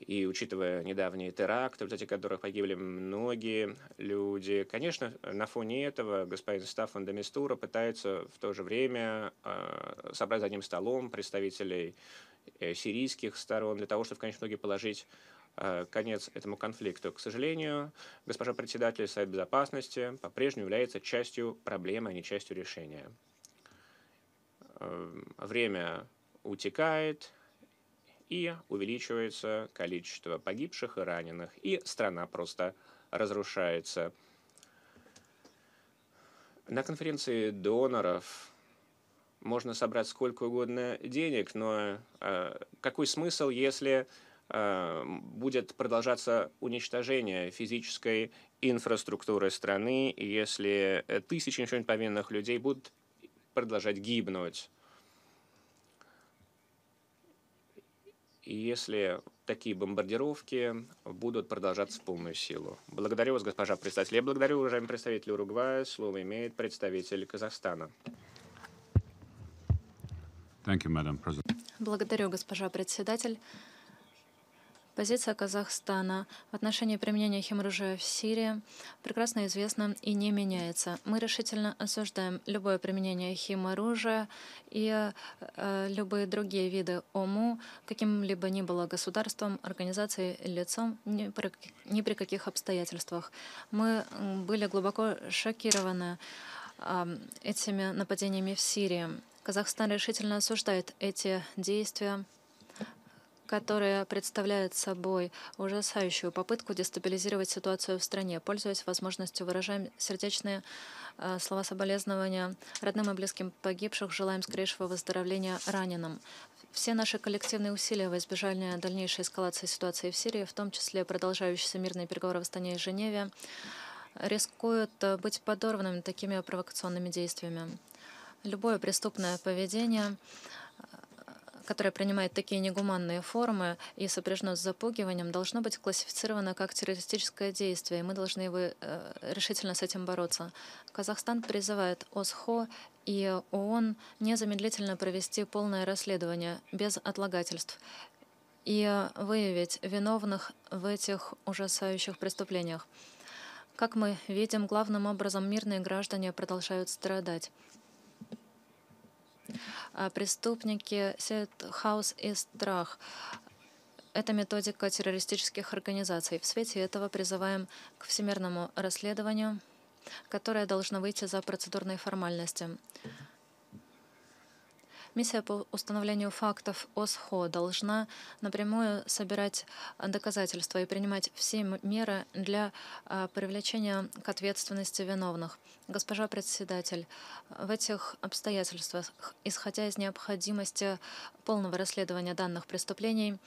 и учитывая недавние теракты, в результате которых погибли многие люди, конечно, на фоне этого господин Стаффан де Мистура пытается в то же время э, собрать за одним столом представителей э, сирийских сторон для того, чтобы в конечном итоге положить э, конец этому конфликту. К сожалению, госпожа председатель Совета Безопасности по-прежнему является частью проблемы, а не частью решения. Эм, время утекает, и увеличивается количество погибших и раненых, и страна просто разрушается. На конференции доноров можно собрать сколько угодно денег, но э, какой смысл, если э, будет продолжаться уничтожение физической инфраструктуры страны, если э, тысячи ничего не повинных людей будут продолжать гибнуть? если такие бомбардировки будут продолжаться в полную силу. Благодарю вас, госпожа председатель. Я благодарю уважаемый представитель Уругвая. Слово имеет представитель Казахстана. Благодарю, госпожа председатель. Позиция Казахстана в отношении применения химоружия в Сирии прекрасно известна и не меняется. Мы решительно осуждаем любое применение химоружия и э, любые другие виды ОМУ каким-либо ни было государством, организацией, лицом, ни при, ни при каких обстоятельствах. Мы были глубоко шокированы э, этими нападениями в Сирии. Казахстан решительно осуждает эти действия которая представляет собой ужасающую попытку дестабилизировать ситуацию в стране, пользуясь возможностью выражаем сердечные э, слова соболезнования родным и близким погибших, желаем скорейшего выздоровления раненым. Все наши коллективные усилия во избежание дальнейшей эскалации ситуации в Сирии, в том числе продолжающиеся мирные переговоры в Астане и Женеве, рискуют э, быть подорванными такими провокационными действиями. Любое преступное поведение которое принимает такие негуманные формы и сопряжено с запугиванием, должно быть классифицировано как террористическое действие, и мы должны его, э, решительно с этим бороться. Казахстан призывает ОСХО и ООН незамедлительно провести полное расследование без отлагательств и выявить виновных в этих ужасающих преступлениях. Как мы видим, главным образом мирные граждане продолжают страдать. А, преступники сеют хаос и страх. Это методика террористических организаций. В свете этого призываем к всемирному расследованию, которое должно выйти за процедурные формальности. Миссия по установлению фактов ОСХО должна напрямую собирать доказательства и принимать все меры для а, привлечения к ответственности виновных. Госпожа председатель, в этих обстоятельствах, исходя из необходимости полного расследования данных преступлений,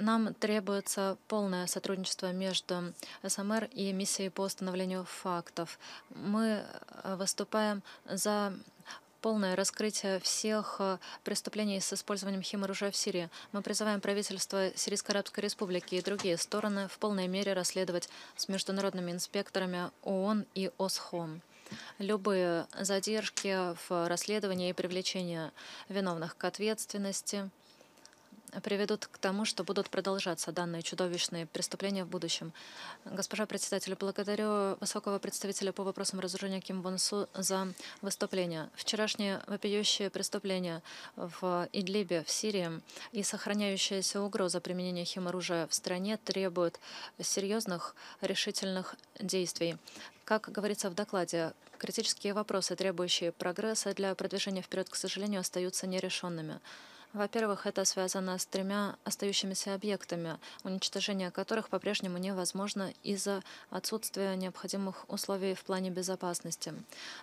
нам требуется полное сотрудничество между СМР и миссией по установлению фактов. Мы а, выступаем за полное раскрытие всех э, преступлений с использованием химоружия в Сирии. Мы призываем правительство Сирийской Арабской Республики и другие стороны в полной мере расследовать с международными инспекторами ООН и ОСХОМ любые задержки в расследовании и привлечении виновных к ответственности – приведут к тому, что будут продолжаться данные чудовищные преступления в будущем. Госпожа председатель, благодарю высокого представителя по вопросам разоружения Ким Вон Су за выступление. Вчерашние вопиющие преступления в Идлибе, в Сирии и сохраняющаяся угроза применения химоружия в стране требуют серьезных решительных действий. Как говорится в докладе, критические вопросы, требующие прогресса для продвижения вперед, к сожалению, остаются нерешенными. Во-первых, это связано с тремя остающимися объектами, уничтожение которых по-прежнему невозможно из-за отсутствия необходимых условий в плане безопасности.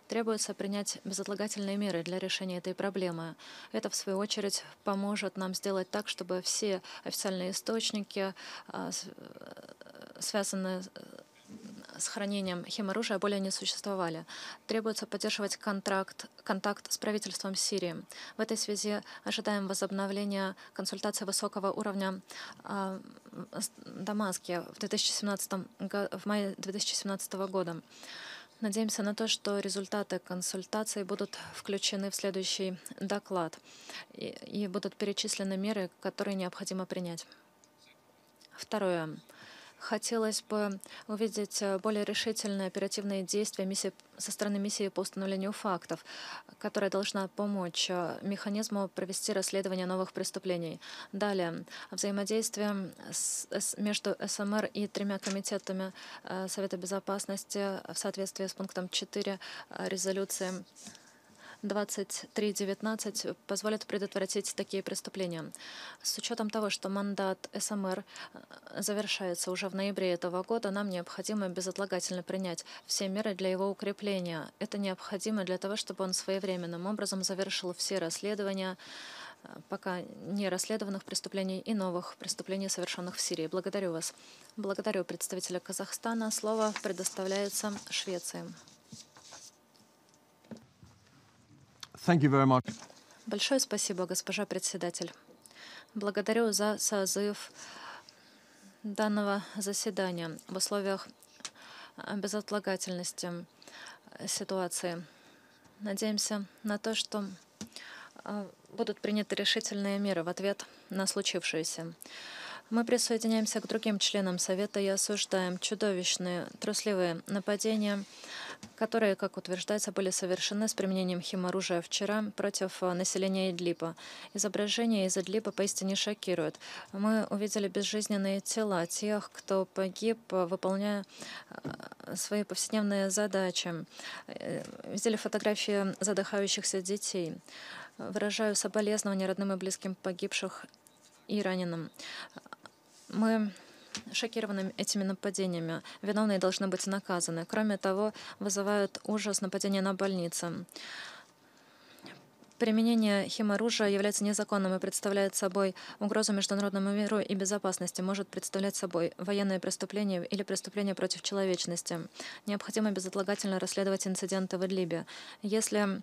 Требуется принять безотлагательные меры для решения этой проблемы. Это, в свою очередь, поможет нам сделать так, чтобы все официальные источники, а, э, связанные с хранением химоружия более не существовали. Требуется поддерживать контракт, контакт с правительством Сирии. В этой связи ожидаем возобновления консультации высокого уровня э, Дамаске в, 2017, в мае 2017 года. Надеемся на то, что результаты консультаций будут включены в следующий доклад и, и будут перечислены меры, которые необходимо принять. Второе. Хотелось бы увидеть э, более решительные оперативные действия миссии, со стороны миссии по установлению фактов, которая должна помочь э, механизму провести расследование новых преступлений. Далее, взаимодействие с, между СМР и тремя комитетами э, Совета Безопасности в соответствии с пунктом 4 резолюции 23.19 позволят предотвратить такие преступления. С учетом того, что мандат СМР э, завершается уже в ноябре этого года, нам необходимо безотлагательно принять все меры для его укрепления. Это необходимо для того, чтобы он своевременным образом завершил все расследования э, пока не расследованных преступлений и новых преступлений, совершенных в Сирии. Благодарю вас. Благодарю представителя Казахстана. Слово предоставляется Швеции. Большое спасибо, госпожа председатель. Благодарю за созыв данного заседания в условиях безотлагательности ситуации. Надеемся на то, что э, будут приняты решительные меры в ответ на случившееся. Мы присоединяемся к другим членам Совета и осуждаем чудовищные трусливые нападения, которые, как утверждается, были совершены с применением химоружия вчера против э, населения Идлипа. Изображение из Идлипа поистине шокирует. Мы увидели безжизненные тела тех, кто погиб, э, выполняя э, свои повседневные задачи. Видели фотографии задыхающихся детей. Выражаю соболезнования родным и близким погибших и раненым. Мы шокированы этими нападениями. Виновные должны быть наказаны. Кроме того, вызывают ужас нападения на больницы. Применение химоружия является незаконным и представляет собой угрозу международному миру и безопасности, может представлять собой военное преступление или преступление против человечности. Необходимо безотлагательно расследовать инциденты в Идлибе. Если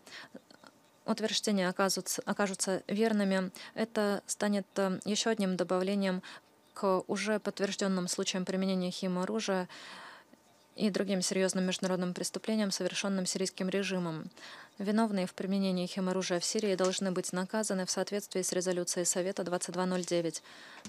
утверждения окажутся, окажутся верными, это станет э, еще одним добавлением к уже подтвержденным случаям применения химоружия и другим серьезным международным преступлениям, совершенным сирийским режимом. Виновные в применении химоружия в Сирии должны быть наказаны в соответствии с резолюцией Совета 2209.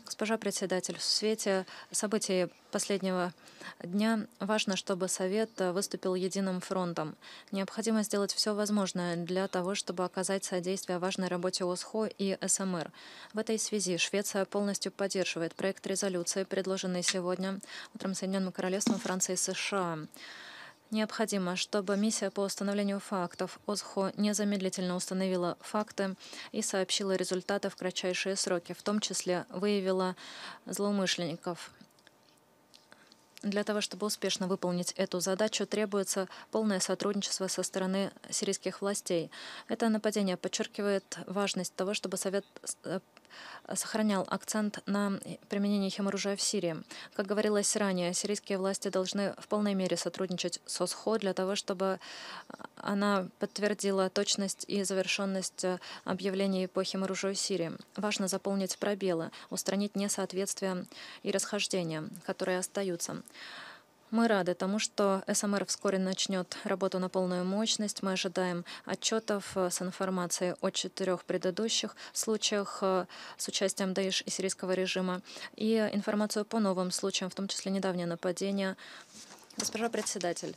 Госпожа председатель, в свете событий последнего дня важно, чтобы Совет выступил единым фронтом. Необходимо сделать все возможное для того, чтобы оказать содействие важной работе ОСХО и СМР. В этой связи Швеция полностью поддерживает проект резолюции, предложенный сегодня утром Соединенным Королевством Франции и США. Необходимо, чтобы миссия по установлению фактов ОСХО незамедлительно установила факты и сообщила результаты в кратчайшие сроки, в том числе выявила злоумышленников. Для того, чтобы успешно выполнить эту задачу, требуется полное сотрудничество со стороны сирийских властей. Это нападение подчеркивает важность того, чтобы Совет э, Э, сохранял акцент на э, применении химоружия в Сирии. Как говорилось ранее, сирийские власти должны в полной мере сотрудничать с ОСХО для того, чтобы э, она подтвердила точность и завершенность объявлений по химоружию Сирии. Важно заполнить пробелы, устранить несоответствия и расхождения, которые остаются. Мы рады тому, что СМР вскоре начнет работу на полную мощность. Мы ожидаем отчетов э, с информацией о четырех предыдущих случаях э, с участием Даиш и сирийского режима и информацию по новым случаям, в том числе недавнее нападение. Госпожа председатель,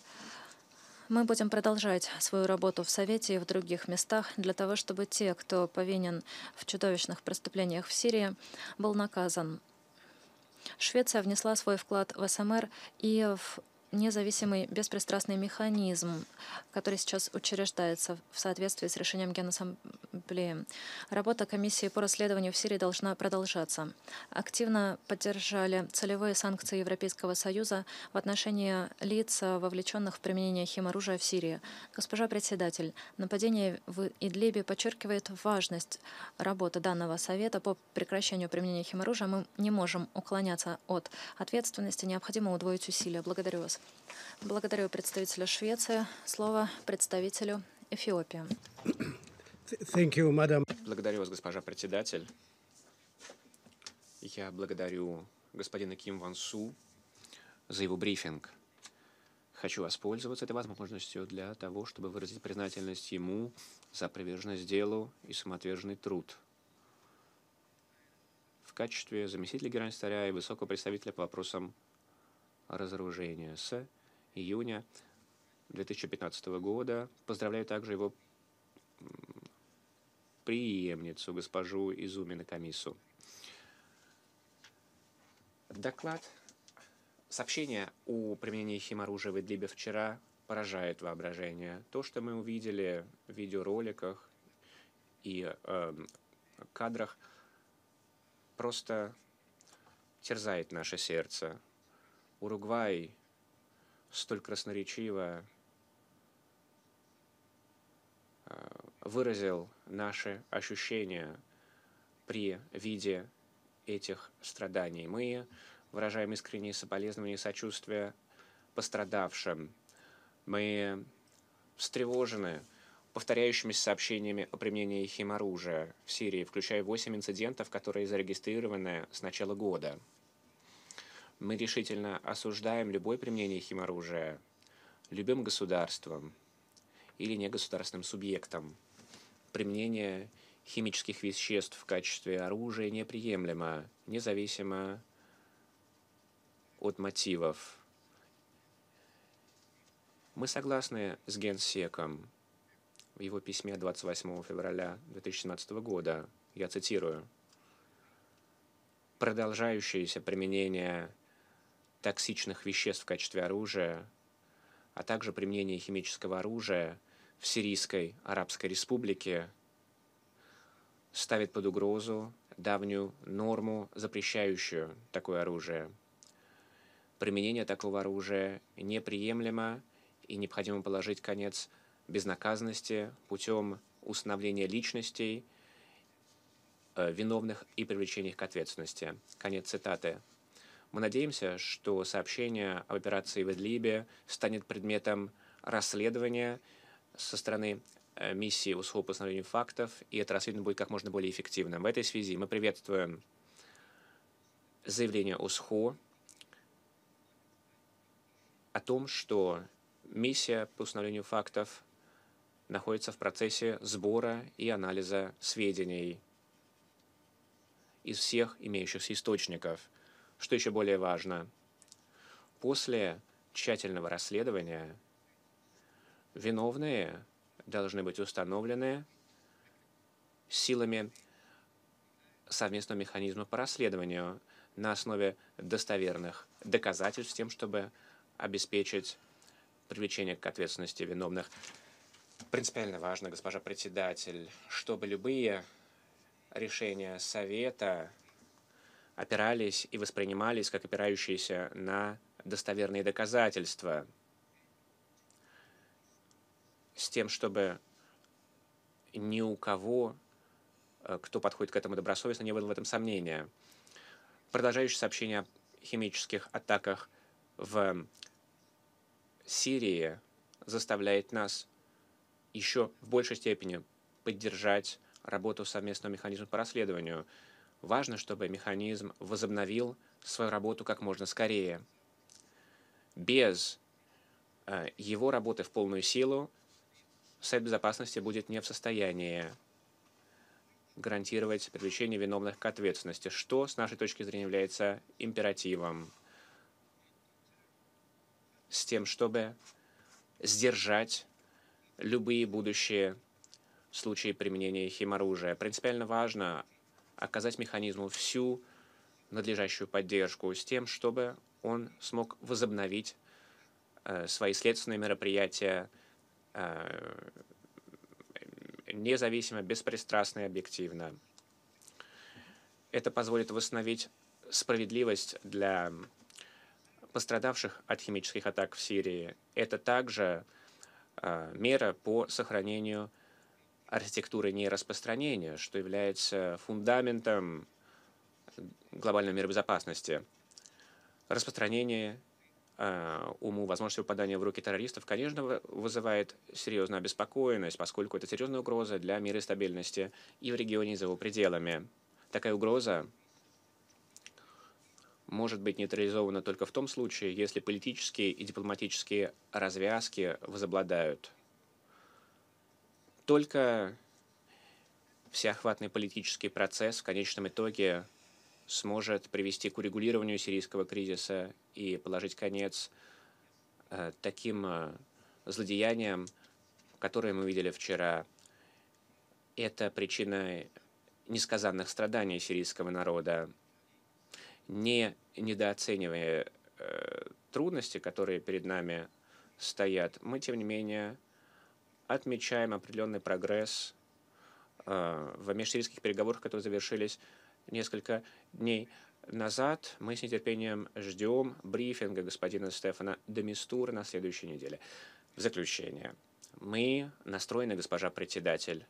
мы будем продолжать свою работу в Совете и в других местах для того, чтобы те, кто повинен в чудовищных преступлениях в Сирии, был наказан. Швеция внесла свой вклад в СМР и в независимый беспристрастный механизм, который сейчас учреждается в соответствии с решением Генассамблеи. Работа комиссии по расследованию в Сирии должна продолжаться. Активно поддержали целевые санкции Европейского Союза в отношении лиц, вовлеченных в применение химоружия в Сирии. Госпожа председатель, нападение в Идлибе подчеркивает важность работы данного Совета по прекращению применения химоружия. Мы не можем уклоняться от ответственности. Необходимо удвоить усилия. Благодарю вас. Благодарю представителя Швеции. Слово представителю Эфиопии. Thank you, madam. Благодарю вас, госпожа председатель. Я благодарю господина Ким Ван за его брифинг. Хочу воспользоваться этой возможностью для того, чтобы выразить признательность ему за приверженность делу и самоотверженный труд. В качестве заместителя генерального старя и высокого представителя по вопросам разоружения с июня 2015 года. Поздравляю также его преемницу, госпожу Изумина Комиссу. Доклад Сообщение о применении химоружия в Идлибе вчера поражает воображение. То, что мы увидели в видеороликах и э, кадрах, просто терзает наше сердце. Уругвай столь красноречиво э, выразил наши ощущения при виде этих страданий. Мы выражаем искренние соболезнования и сочувствие пострадавшим. Мы встревожены повторяющимися сообщениями о применении химоружия в Сирии, включая 8 инцидентов, которые зарегистрированы с начала года. Мы решительно осуждаем любое применение химоружия любым государством или негосударственным субъектом. Применение химических веществ в качестве оружия неприемлемо, независимо от мотивов. Мы согласны с Генсеком в его письме 28 февраля 2017 года, я цитирую, «Продолжающееся применение токсичных веществ в качестве оружия, а также применение химического оружия в Сирийской Арабской Республике ставит под угрозу давнюю норму, запрещающую такое оружие. Применение такого оружия неприемлемо и необходимо положить конец безнаказанности путем установления личностей, э, виновных и привлечения их к ответственности. Конец цитаты. Мы надеемся, что сообщение об операции в Идлибе станет предметом расследования со стороны э, миссии УСХО по установлению фактов, и это расследование будет как можно более эффективным. В этой связи мы приветствуем заявление УСХО о том, что миссия по установлению фактов находится в процессе сбора и анализа сведений из всех имеющихся источников – что еще более важно, после тщательного расследования виновные должны быть установлены силами совместного механизма по расследованию на основе достоверных доказательств тем, чтобы обеспечить привлечение к ответственности виновных. Принципиально важно, госпожа председатель, чтобы любые решения Совета опирались и воспринимались как опирающиеся на достоверные доказательства, с тем, чтобы ни у кого, э, кто подходит к этому добросовестно, не было в этом сомнения. Продолжающие сообщения о химических атаках в Сирии заставляет нас еще в большей степени поддержать работу совместного механизма по расследованию – Важно, чтобы механизм возобновил свою работу как можно скорее. Без э, его работы в полную силу сайт Безопасности будет не в состоянии гарантировать привлечение виновных к ответственности, что, с нашей точки зрения, является императивом с тем, чтобы сдержать любые будущие случаи применения химоружия. Принципиально важно оказать механизму всю надлежащую поддержку с тем, чтобы он смог возобновить э, свои следственные мероприятия э, независимо, беспристрастно и объективно. Это позволит восстановить справедливость для пострадавших от химических атак в Сирии. Это также э, мера по сохранению архитектуры нераспространения, что является фундаментом глобальной миробезопасности. Распространение э, уму возможности попадания в руки террористов, конечно, вызывает серьезную обеспокоенность, поскольку это серьезная угроза для мира и стабильности и в регионе, и за его пределами. Такая угроза может быть нейтрализована только в том случае, если политические и дипломатические развязки возобладают – только всеохватный политический процесс в конечном итоге сможет привести к урегулированию сирийского кризиса и положить конец э, таким э, злодеяниям, которые мы видели вчера. Это причина несказанных страданий сирийского народа, не недооценивая э, трудности, которые перед нами стоят, мы, тем не менее, отмечаем определенный прогресс э, в межсирийских переговорах, которые завершились несколько дней назад. Мы с нетерпением ждем брифинга господина Стефана Демистура на следующей неделе. В заключение. Мы настроены, госпожа председатель,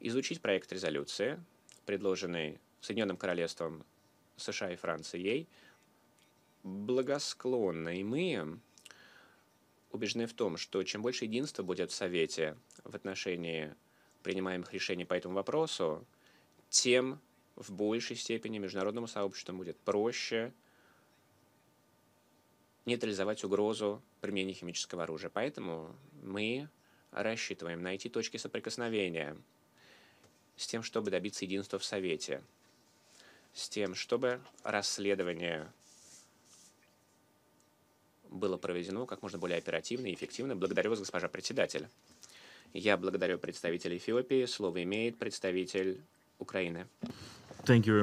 изучить проект резолюции, предложенный Соединенным Королевством США и Францией, благосклонны и мы убеждены в том, что чем больше единства будет в Совете в отношении принимаемых решений по этому вопросу, тем в большей степени международному сообществу будет проще нейтрализовать угрозу применения химического оружия. Поэтому мы рассчитываем найти точки соприкосновения с тем, чтобы добиться единства в Совете, с тем, чтобы расследование было проведено как можно более оперативно и эффективно. Благодарю вас, госпожа председатель. Я благодарю представителя Эфиопии. Слово имеет представитель Украины. Thank you.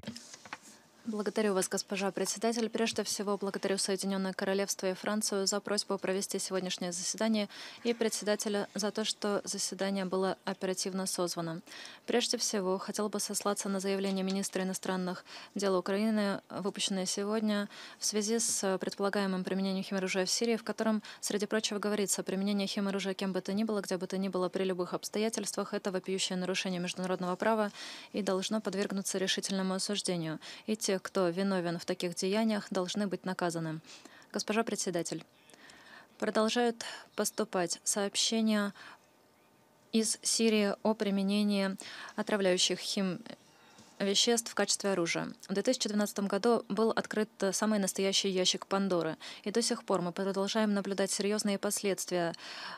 Благодарю вас, госпожа председатель. Прежде всего, благодарю Соединенное Королевство и Францию за просьбу провести сегодняшнее заседание и председателя за то, что заседание было оперативно созвано. Прежде всего, хотел бы сослаться на заявление министра иностранных дел Украины, выпущенное сегодня в связи с предполагаемым применением химоружия в Сирии, в котором, среди прочего, говорится, применение химоружия кем бы то ни было, где бы то ни было, при любых обстоятельствах, это вопиющее нарушение международного права и должно подвергнуться решительному осуждению. И те, кто виновен в таких деяниях, должны быть наказаны. Госпожа председатель, продолжают поступать сообщения из Сирии о применении отравляющих хим веществ в качестве оружия. В 2012 году был открыт самый настоящий ящик Пандоры, и до сих пор мы продолжаем наблюдать серьезные последствия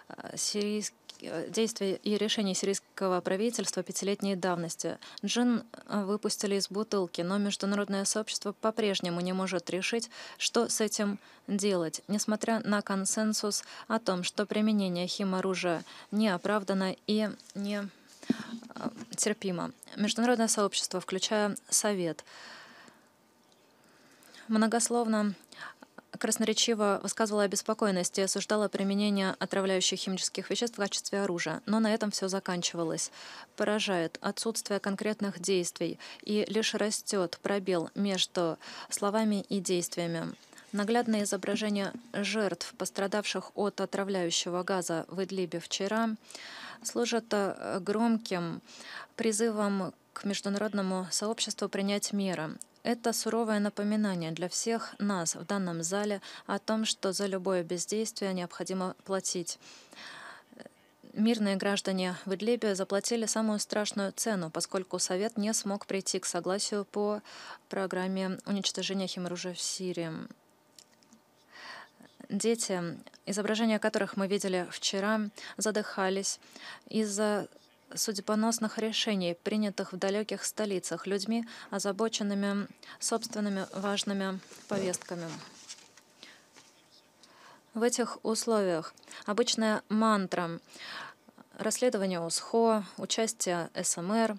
э, сирийских Э, действий и решений сирийского правительства пятилетней давности. Джин э, выпустили из бутылки, но международное сообщество по-прежнему не может решить, что с этим делать, несмотря на консенсус о том, что применение химоружия неоправданно и не э, терпимо. Международное сообщество, включая Совет, многословно красноречиво высказывала обеспокоенность и осуждала применение отравляющих химических веществ в качестве оружия, но на этом все заканчивалось. Поражает отсутствие конкретных действий, и лишь растет пробел между словами и действиями. Наглядное изображение жертв, пострадавших от отравляющего газа в Идлибе вчера, служит э, громким призывом к международному сообществу принять меры. Это суровое напоминание для всех нас в данном зале о том, что за любое бездействие необходимо платить. Мирные граждане в Идлибе заплатили самую страшную цену, поскольку Совет не смог прийти к согласию по программе уничтожения химоружия в Сирии. Дети, изображения которых мы видели вчера, задыхались из-за судьбоносных решений, принятых в далеких столицах людьми, озабоченными собственными важными повестками. В этих условиях обычная мантра расследования УСХО, участие СМР,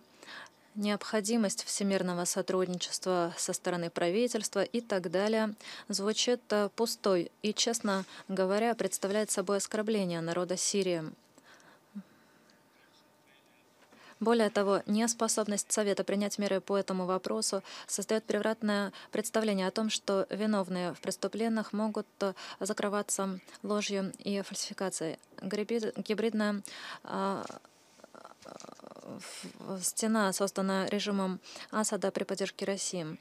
необходимость всемирного сотрудничества со стороны правительства и так далее звучит э, пустой и, честно говоря, представляет собой оскорбление народа Сирии. Более того, неспособность Совета принять меры по этому вопросу создает превратное представление о том, что виновные в преступлениях могут э, закрываться ложью и фальсификацией. Гибридная а, а, стена, созданная режимом Асада при поддержке России.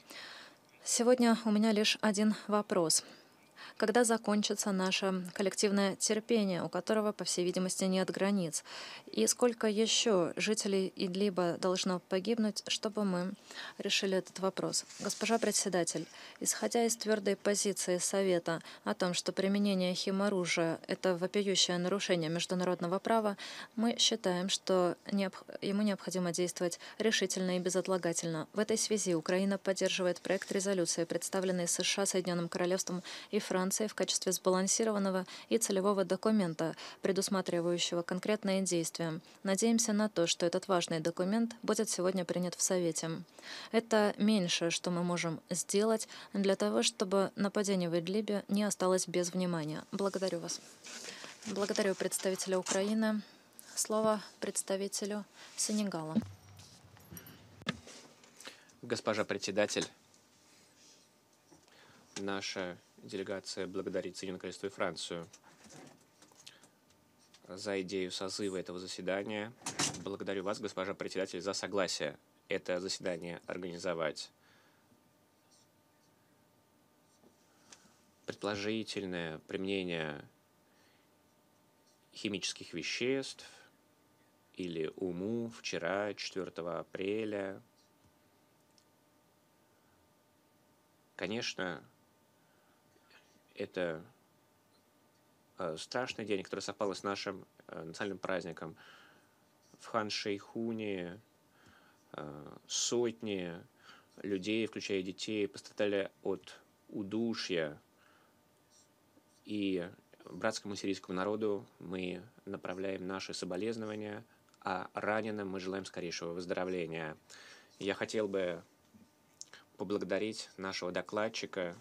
Сегодня у меня лишь один вопрос когда закончится наше коллективное терпение, у которого, по всей видимости, нет границ, и сколько еще жителей Идлиба должно погибнуть, чтобы мы решили этот вопрос. Госпожа председатель, исходя из твердой позиции Совета о том, что применение химоружия — это вопиющее нарушение международного права, мы считаем, что ему необходимо действовать решительно и безотлагательно. В этой связи Украина поддерживает проект резолюции, представленный США, Соединенным Королевством и Франции в качестве сбалансированного и целевого документа, предусматривающего конкретные действия. Надеемся на то, что этот важный документ будет сегодня принят в Совете. Это меньшее, что мы можем сделать для того, чтобы нападение в Идлибе не осталось без внимания. Благодарю вас. Благодарю представителя Украины. Слово представителю Сенегала. Госпожа председатель, наша Делегация благодарит Соединенное Королевство и Францию за идею созыва этого заседания. Благодарю вас, госпожа председатель, за согласие это заседание организовать. Предположительное применение химических веществ или УМУ вчера, 4 апреля. Конечно, это э, страшный день, который совпал с нашим э, национальным праздником. В Хан-Шейхуне э, сотни людей, включая детей, пострадали от удушья. И братскому сирийскому народу мы направляем наши соболезнования, а раненым мы желаем скорейшего выздоровления. Я хотел бы поблагодарить нашего докладчика,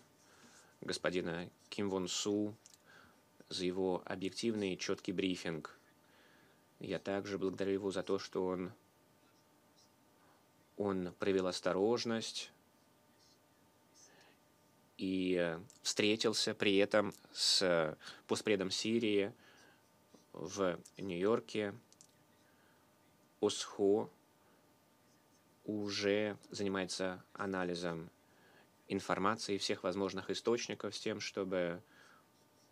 господина Ким Вон Су за его объективный и четкий брифинг. Я также благодарю его за то, что он, он проявил осторожность и встретился при этом с постпредом Сирии в Нью-Йорке. ОСХО уже занимается анализом информации всех возможных источников с тем, чтобы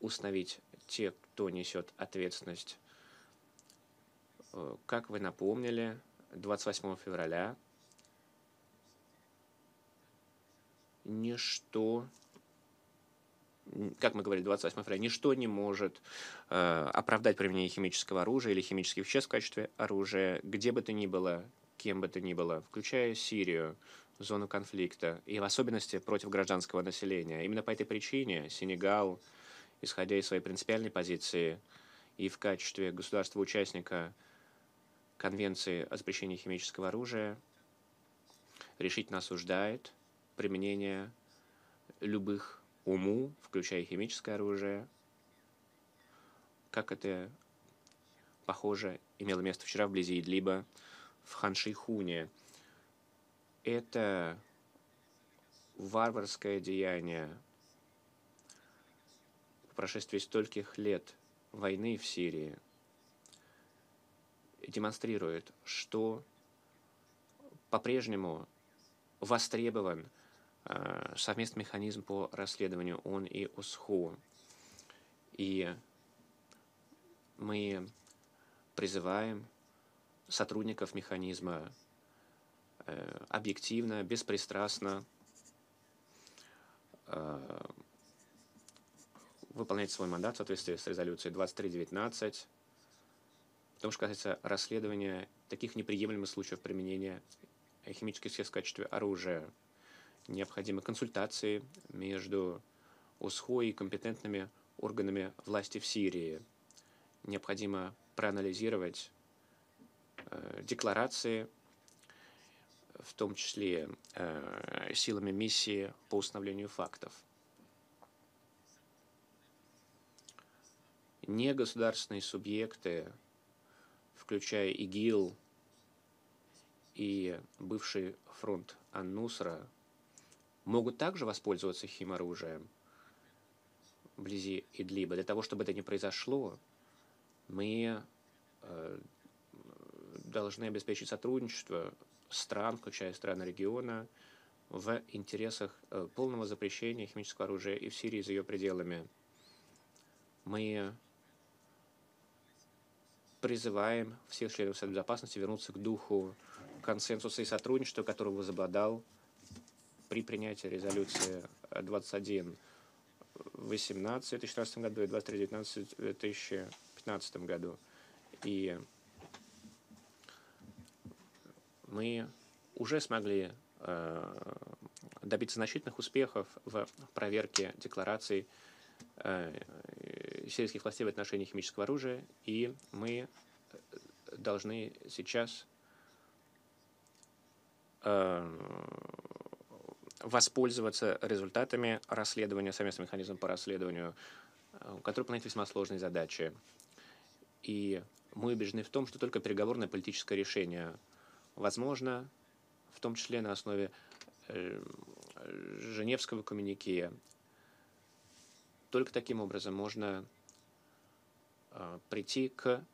установить те, кто несет ответственность. Э, как вы напомнили, 28 февраля ничто, как мы говорили, 28 февраля, ничто не может э, оправдать применение химического оружия или химических веществ в качестве оружия, где бы то ни было, кем бы то ни было, включая Сирию, зону конфликта, и в особенности против гражданского населения. Именно по этой причине Сенегал, исходя из своей принципиальной позиции и в качестве государства-участника Конвенции о запрещении химического оружия, решительно осуждает применение любых уму, включая химическое оружие, как это, похоже, имело место вчера вблизи Идлиба в Ханшихуне это варварское деяние в прошествии стольких лет войны в Сирии демонстрирует, что по-прежнему востребован э, совместный механизм по расследованию ООН и ОСХО. И мы призываем сотрудников механизма Э, объективно, беспристрастно э, выполнять свой мандат в соответствии с резолюцией 2319, том что касается расследования таких неприемлемых случаев применения химических средств в качестве оружия. Необходимы консультации между УСХО и компетентными органами власти в Сирии. Необходимо проанализировать э, декларации в том числе э, силами миссии по установлению фактов. Негосударственные субъекты, включая ИГИЛ и бывший фронт Аннусра, могут также воспользоваться химоружием вблизи Идлиба. Для того, чтобы это не произошло, мы э, должны обеспечить сотрудничество стран, включая страны региона, в интересах э, полного запрещения химического оружия и в Сирии за ее пределами. Мы призываем всех членов Совета Безопасности вернуться к духу консенсуса и сотрудничества, который возобладал при принятии резолюции 21 в 2016 году и 23 19 в 2015 году. И мы уже смогли э, добиться значительных успехов в проверке деклараций э, сельских властей в отношении химического оружия, и мы должны сейчас э, воспользоваться результатами расследования, совместного механизмом по расследованию, который планит весьма сложные задачи. И мы убеждены в том, что только переговорное политическое решение возможно, в том числе на основе э, Женевского коммунике. Только таким образом можно э, прийти к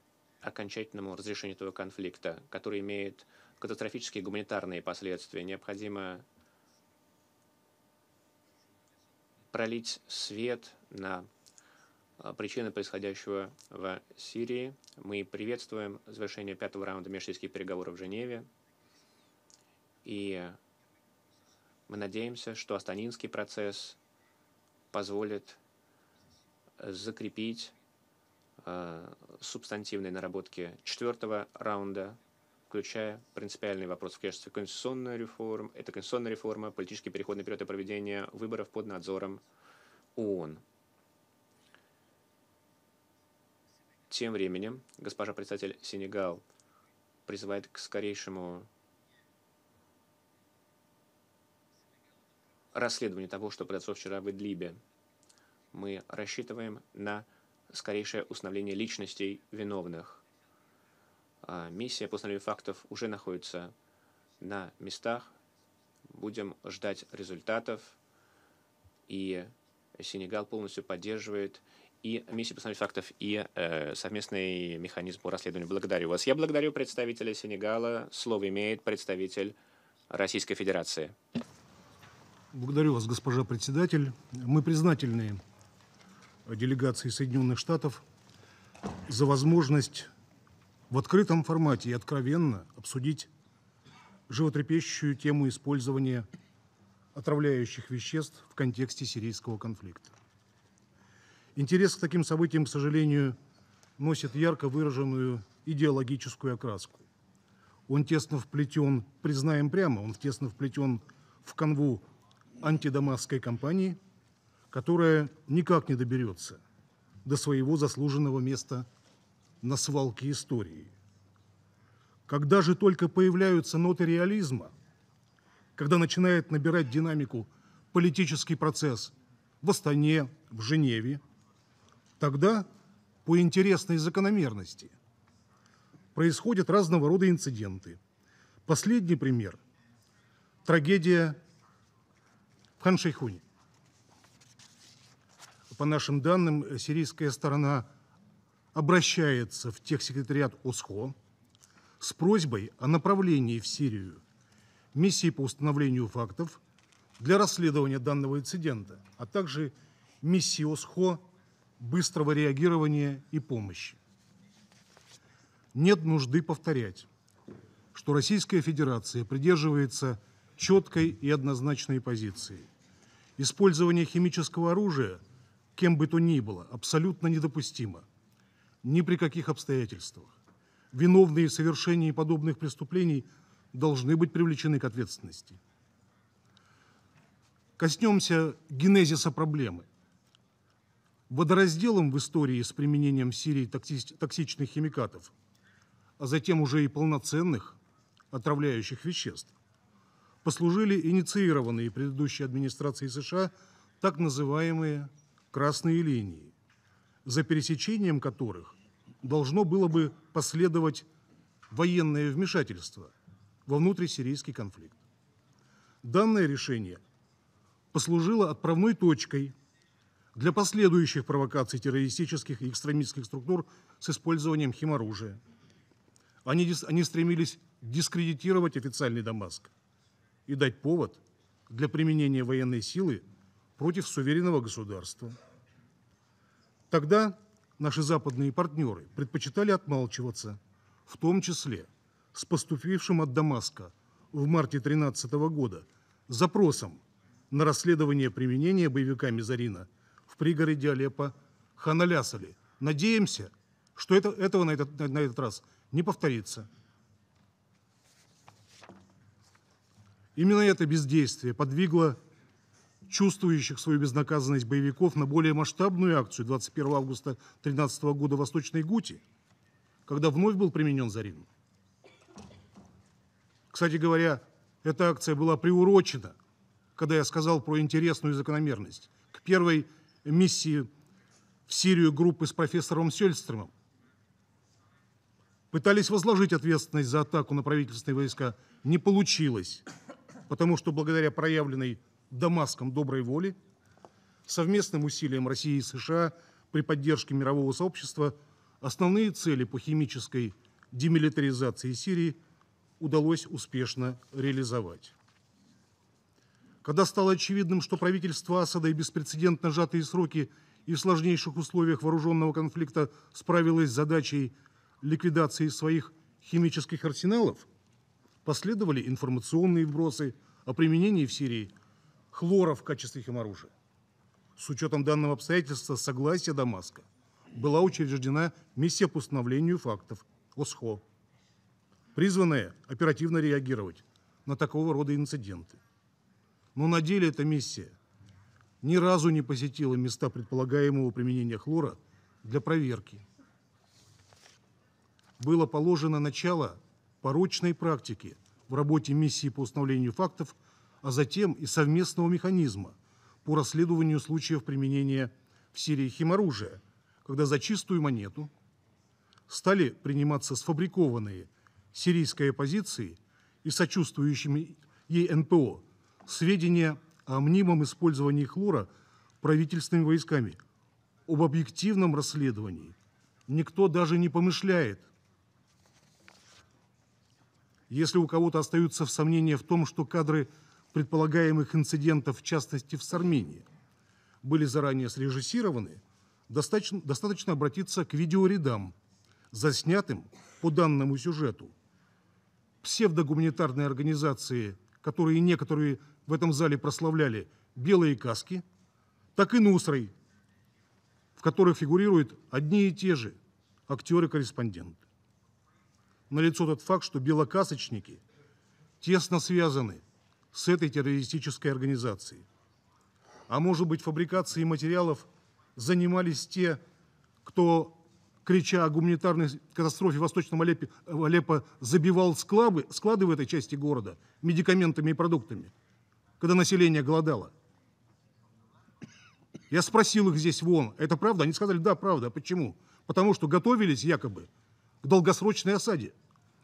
окончательному разрешению этого конфликта, который имеет катастрофические гуманитарные последствия. Необходимо пролить свет на Э, причины происходящего в Сирии. Мы приветствуем завершение пятого раунда межсийских переговоров в Женеве. И мы надеемся, что Астанинский процесс позволит закрепить э, субстантивные наработки четвертого раунда, включая принципиальный вопрос в качестве конституционной реформы. Это конституционная реформа, политический переходный период и проведение выборов под надзором ООН. Тем временем госпожа представитель Сенегал призывает к скорейшему расследованию того, что произошло вчера в Идлибе. Мы рассчитываем на скорейшее установление личностей виновных. А, миссия по установлению фактов уже находится на местах. Будем ждать результатов. И Сенегал полностью поддерживает и миссии постановки фактов, и э, совместный механизм по расследованию. Благодарю вас. Я благодарю представителя Сенегала. Слово имеет представитель Российской Федерации. Благодарю вас, госпожа председатель. Мы признательны делегации Соединенных Штатов за возможность в открытом формате и откровенно обсудить животрепещущую тему использования отравляющих веществ в контексте сирийского конфликта. Интерес к таким событиям, к сожалению, носит ярко выраженную идеологическую окраску. Он тесно вплетен, признаем прямо, он тесно вплетен в канву антидамасской кампании, которая никак не доберется до своего заслуженного места на свалке истории. Когда же только появляются ноты реализма, когда начинает набирать динамику политический процесс в Астане, в Женеве – Тогда, по интересной закономерности, происходят разного рода инциденты. Последний пример – трагедия в Ханшейхуне. По нашим данным, сирийская сторона обращается в техсекретариат ОСХО с просьбой о направлении в Сирию миссии по установлению фактов для расследования данного инцидента, а также миссии ОСХО быстрого реагирования и помощи. Нет нужды повторять, что Российская Федерация придерживается четкой и однозначной позиции. Использование химического оружия, кем бы то ни было, абсолютно недопустимо. Ни при каких обстоятельствах. Виновные в совершении подобных преступлений должны быть привлечены к ответственности. Коснемся генезиса проблемы водоразделом в истории с применением серии токсичных химикатов, а затем уже и полноценных отравляющих веществ, послужили инициированные предыдущей администрацией США так называемые «красные линии», за пересечением которых должно было бы последовать военное вмешательство во внутрисирийский конфликт. Данное решение послужило отправной точкой – для последующих провокаций террористических и экстремистских структур с использованием химоружия. Они, они стремились дискредитировать официальный Дамаск и дать повод для применения военной силы против суверенного государства. Тогда наши западные партнеры предпочитали отмалчиваться, в том числе с поступившим от Дамаска в марте 2013 года запросом на расследование применения боевиками Зарина – в пригороде Алеппо Ханалясали. Надеемся, что это, этого на этот, на этот раз не повторится. Именно это бездействие подвигло чувствующих свою безнаказанность боевиков на более масштабную акцию 21 августа 2013 года в Восточной Гуте, когда вновь был применен Зарин. Кстати говоря, эта акция была приурочена, когда я сказал про интересную закономерность, к первой миссии в Сирию группы с профессором Сельстромом, пытались возложить ответственность за атаку на правительственные войска, не получилось, потому что благодаря проявленной Дамаском доброй воли, совместным усилиям России и США при поддержке мирового сообщества, основные цели по химической демилитаризации Сирии удалось успешно реализовать. Когда стало очевидным, что правительство Асада и беспрецедентно сжатые сроки и в сложнейших условиях вооруженного конфликта справилось с задачей ликвидации своих химических арсеналов, последовали информационные вбросы о применении в Сирии хлора в качестве химоружия. С учетом данного обстоятельства согласия Дамаска была учреждена миссия по установлению фактов ОСХО, призванная оперативно реагировать на такого рода инциденты но на деле эта миссия ни разу не посетила места предполагаемого применения хлора для проверки. Было положено начало порочной практике в работе миссии по установлению фактов, а затем и совместного механизма по расследованию случаев применения в Сирии химоружия, когда за чистую монету стали приниматься сфабрикованные сирийской оппозицией и сочувствующими ей НПО – сведения о мнимом использовании хлора правительственными войсками, об объективном расследовании никто даже не помышляет. Если у кого-то остаются сомнения в том, что кадры предполагаемых инцидентов, в частности в Сармении, были заранее срежиссированы, достаточно, достаточно обратиться к видеорядам, заснятым по данному сюжету. Псевдогуманитарные организации, которые некоторые в этом зале прославляли белые каски, так и Нусрой, в которых фигурируют одни и те же актеры-корреспонденты. Налицо тот факт, что белокасочники тесно связаны с этой террористической организацией. А может быть, фабрикацией материалов занимались те, кто, крича о гуманитарной катастрофе в Восточном Алеппо, Алеппо забивал склады, склады в этой части города медикаментами и продуктами – когда население голодало. Я спросил их здесь вон, это правда? Они сказали, да, правда. Почему? Потому что готовились якобы к долгосрочной осаде.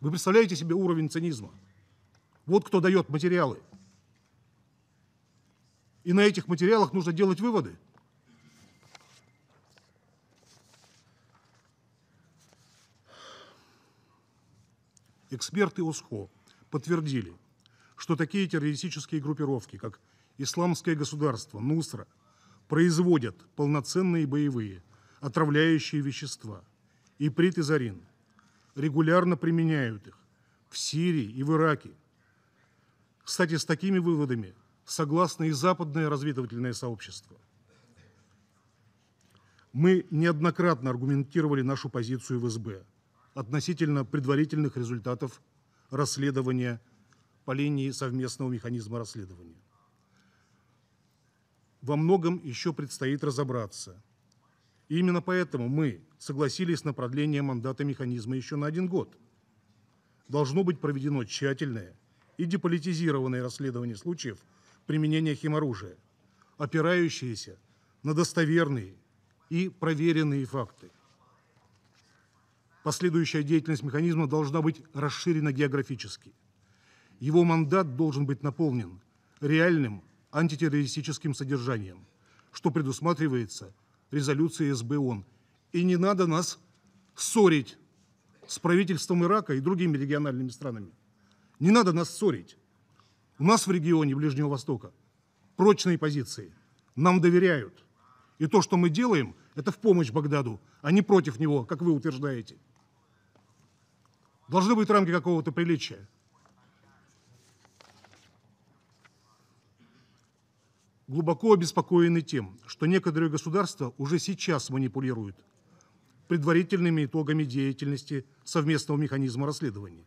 Вы представляете себе уровень цинизма? Вот кто дает материалы. И на этих материалах нужно делать выводы. Эксперты ОСХО подтвердили – что такие террористические группировки, как Исламское государство, Нусра, производят полноценные боевые, отравляющие вещества, иприт и зарин, регулярно применяют их в Сирии и в Ираке. Кстати, с такими выводами согласно и западное разведывательное сообщество. Мы неоднократно аргументировали нашу позицию в СБ относительно предварительных результатов расследования по линии совместного механизма расследования. Во многом еще предстоит разобраться. И именно поэтому мы согласились на продление мандата механизма еще на один год. Должно быть проведено тщательное и деполитизированное расследование случаев применения химоружия, опирающиеся на достоверные и проверенные факты. Последующая деятельность механизма должна быть расширена географически – его мандат должен быть наполнен реальным антитеррористическим содержанием, что предусматривается резолюцией СБ ООН. И не надо нас ссорить с правительством Ирака и другими региональными странами. Не надо нас ссорить. У нас в регионе Ближнего Востока прочные позиции. Нам доверяют. И то, что мы делаем, это в помощь Багдаду, а не против него, как вы утверждаете. Должны быть рамки какого-то приличия. глубоко обеспокоены тем, что некоторые государства уже сейчас манипулируют предварительными итогами деятельности совместного механизма расследования.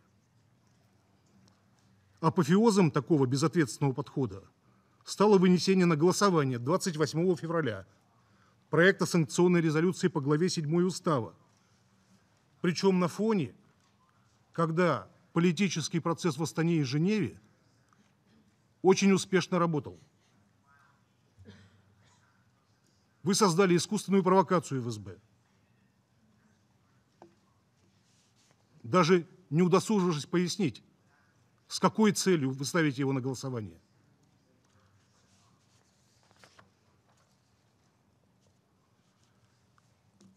Апофеозом такого безответственного подхода стало вынесение на голосование 28 февраля проекта санкционной резолюции по главе 7 Устава. Причем на фоне, когда политический процесс в Астане и Женеве очень успешно работал – Вы создали искусственную провокацию в Даже не удосужившись пояснить, с какой целью вы ставите его на голосование.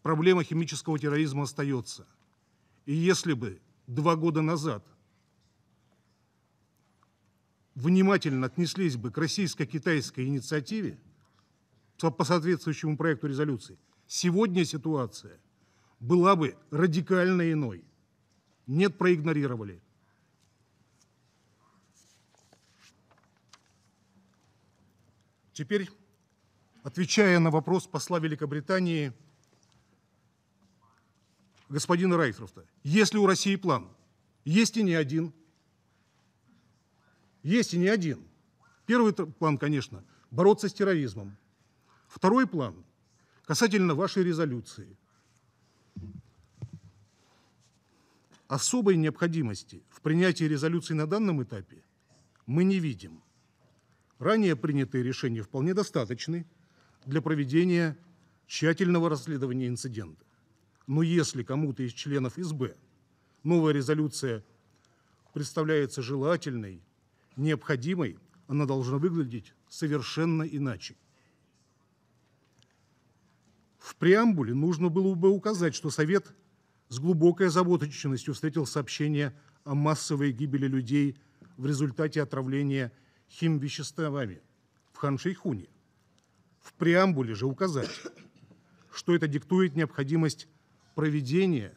Проблема химического терроризма остается. И если бы два года назад внимательно отнеслись бы к российско-китайской инициативе, по соответствующему проекту резолюции, сегодня ситуация была бы радикально иной. Нет, проигнорировали. Теперь, отвечая на вопрос посла Великобритании господина Райкрофта, есть ли у России план? Есть и не один. Есть и не один. Первый план, конечно, бороться с терроризмом. Второй план касательно вашей резолюции. Особой необходимости в принятии резолюции на данном этапе мы не видим. Ранее принятые решения вполне достаточны для проведения тщательного расследования инцидента. Но если кому-то из членов СБ новая резолюция представляется желательной, необходимой, она должна выглядеть совершенно иначе. В преамбуле нужно было бы указать, что Совет с глубокой озабоченностью встретил сообщение о массовой гибели людей в результате отравления химвеществами в Ханшейхуне. В преамбуле же указать, что это диктует необходимость проведения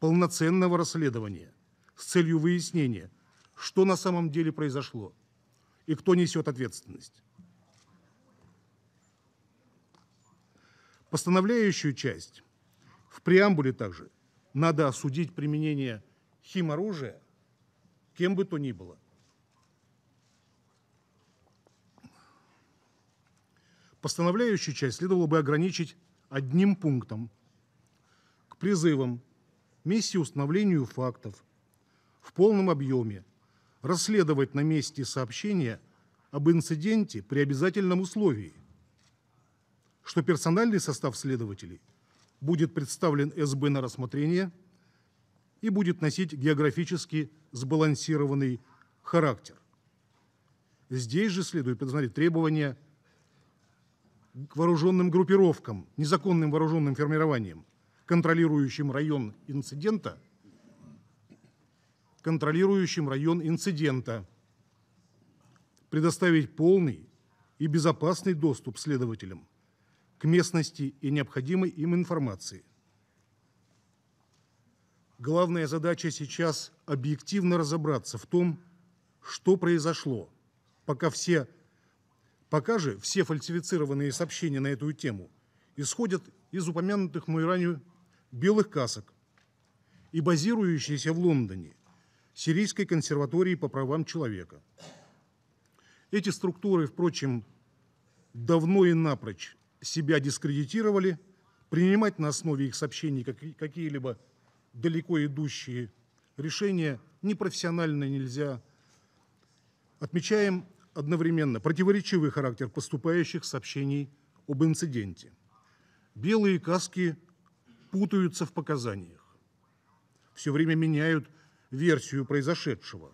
полноценного расследования с целью выяснения, что на самом деле произошло и кто несет ответственность. Постановляющую часть в преамбуле также надо осудить применение химоружия кем бы то ни было. Постановляющую часть следовало бы ограничить одним пунктом к призывам миссии установлению фактов в полном объеме, расследовать на месте сообщения об инциденте при обязательном условии – что персональный состав следователей будет представлен СБ на рассмотрение и будет носить географически сбалансированный характер. Здесь же следует предусмотреть требования к вооруженным группировкам, незаконным вооруженным формированиям, контролирующим район инцидента, контролирующим район инцидента, предоставить полный и безопасный доступ следователям к местности и необходимой им информации. Главная задача сейчас объективно разобраться в том, что произошло, пока все Пока же все фальсифицированные сообщения на эту тему исходят из упомянутых мной ранее белых касок и базирующиеся в Лондоне Сирийской консерватории по правам человека. Эти структуры, впрочем, давно и напрочь себя дискредитировали, принимать на основе их сообщений какие-либо далеко идущие решения непрофессионально нельзя. Отмечаем одновременно противоречивый характер поступающих сообщений об инциденте. Белые каски путаются в показаниях, все время меняют версию произошедшего.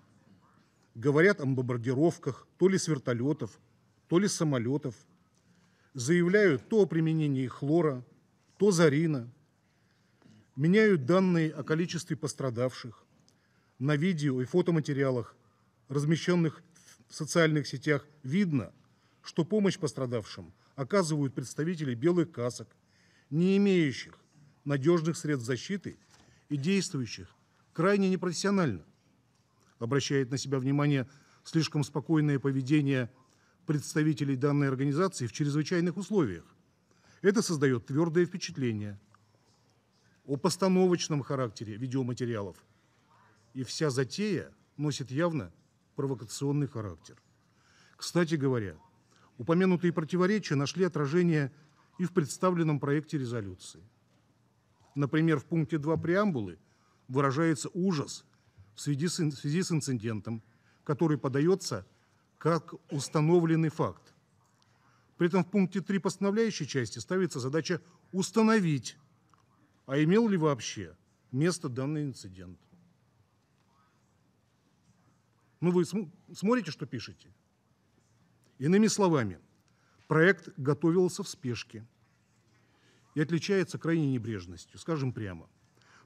Говорят о бомбардировках то ли с вертолетов, то ли с самолетов – заявляют то о применении хлора, то зарина, меняют данные о количестве пострадавших на видео и фотоматериалах, размещенных в социальных сетях, видно, что помощь пострадавшим оказывают представители белых касок, не имеющих надежных средств защиты и действующих крайне непрофессионально. Обращает на себя внимание слишком спокойное поведение – представителей данной организации в чрезвычайных условиях. Это создает твердое впечатление о постановочном характере видеоматериалов. И вся затея носит явно провокационный характер. Кстати говоря, упомянутые противоречия нашли отражение и в представленном проекте резолюции. Например, в пункте 2 преамбулы выражается ужас в связи с, в связи с инцидентом, который подается как установленный факт. При этом в пункте 3 постановляющей части ставится задача установить, а имел ли вообще место данный инцидент. Ну вы смотрите, что пишете? Иными словами, проект готовился в спешке и отличается крайней небрежностью, скажем прямо.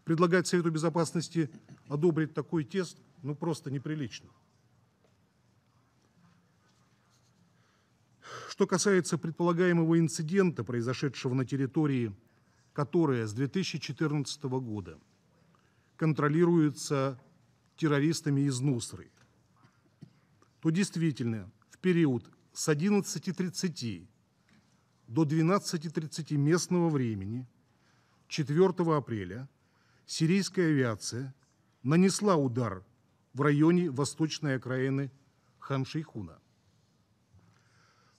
Предлагать Совету Безопасности одобрить такой тест, ну просто неприлично. Что касается предполагаемого инцидента, произошедшего на территории, которая с 2014 года контролируется террористами из Нусры, то действительно в период с 11.30 до 12.30 местного времени 4 апреля сирийская авиация нанесла удар в районе восточной окраины Ханшейхуна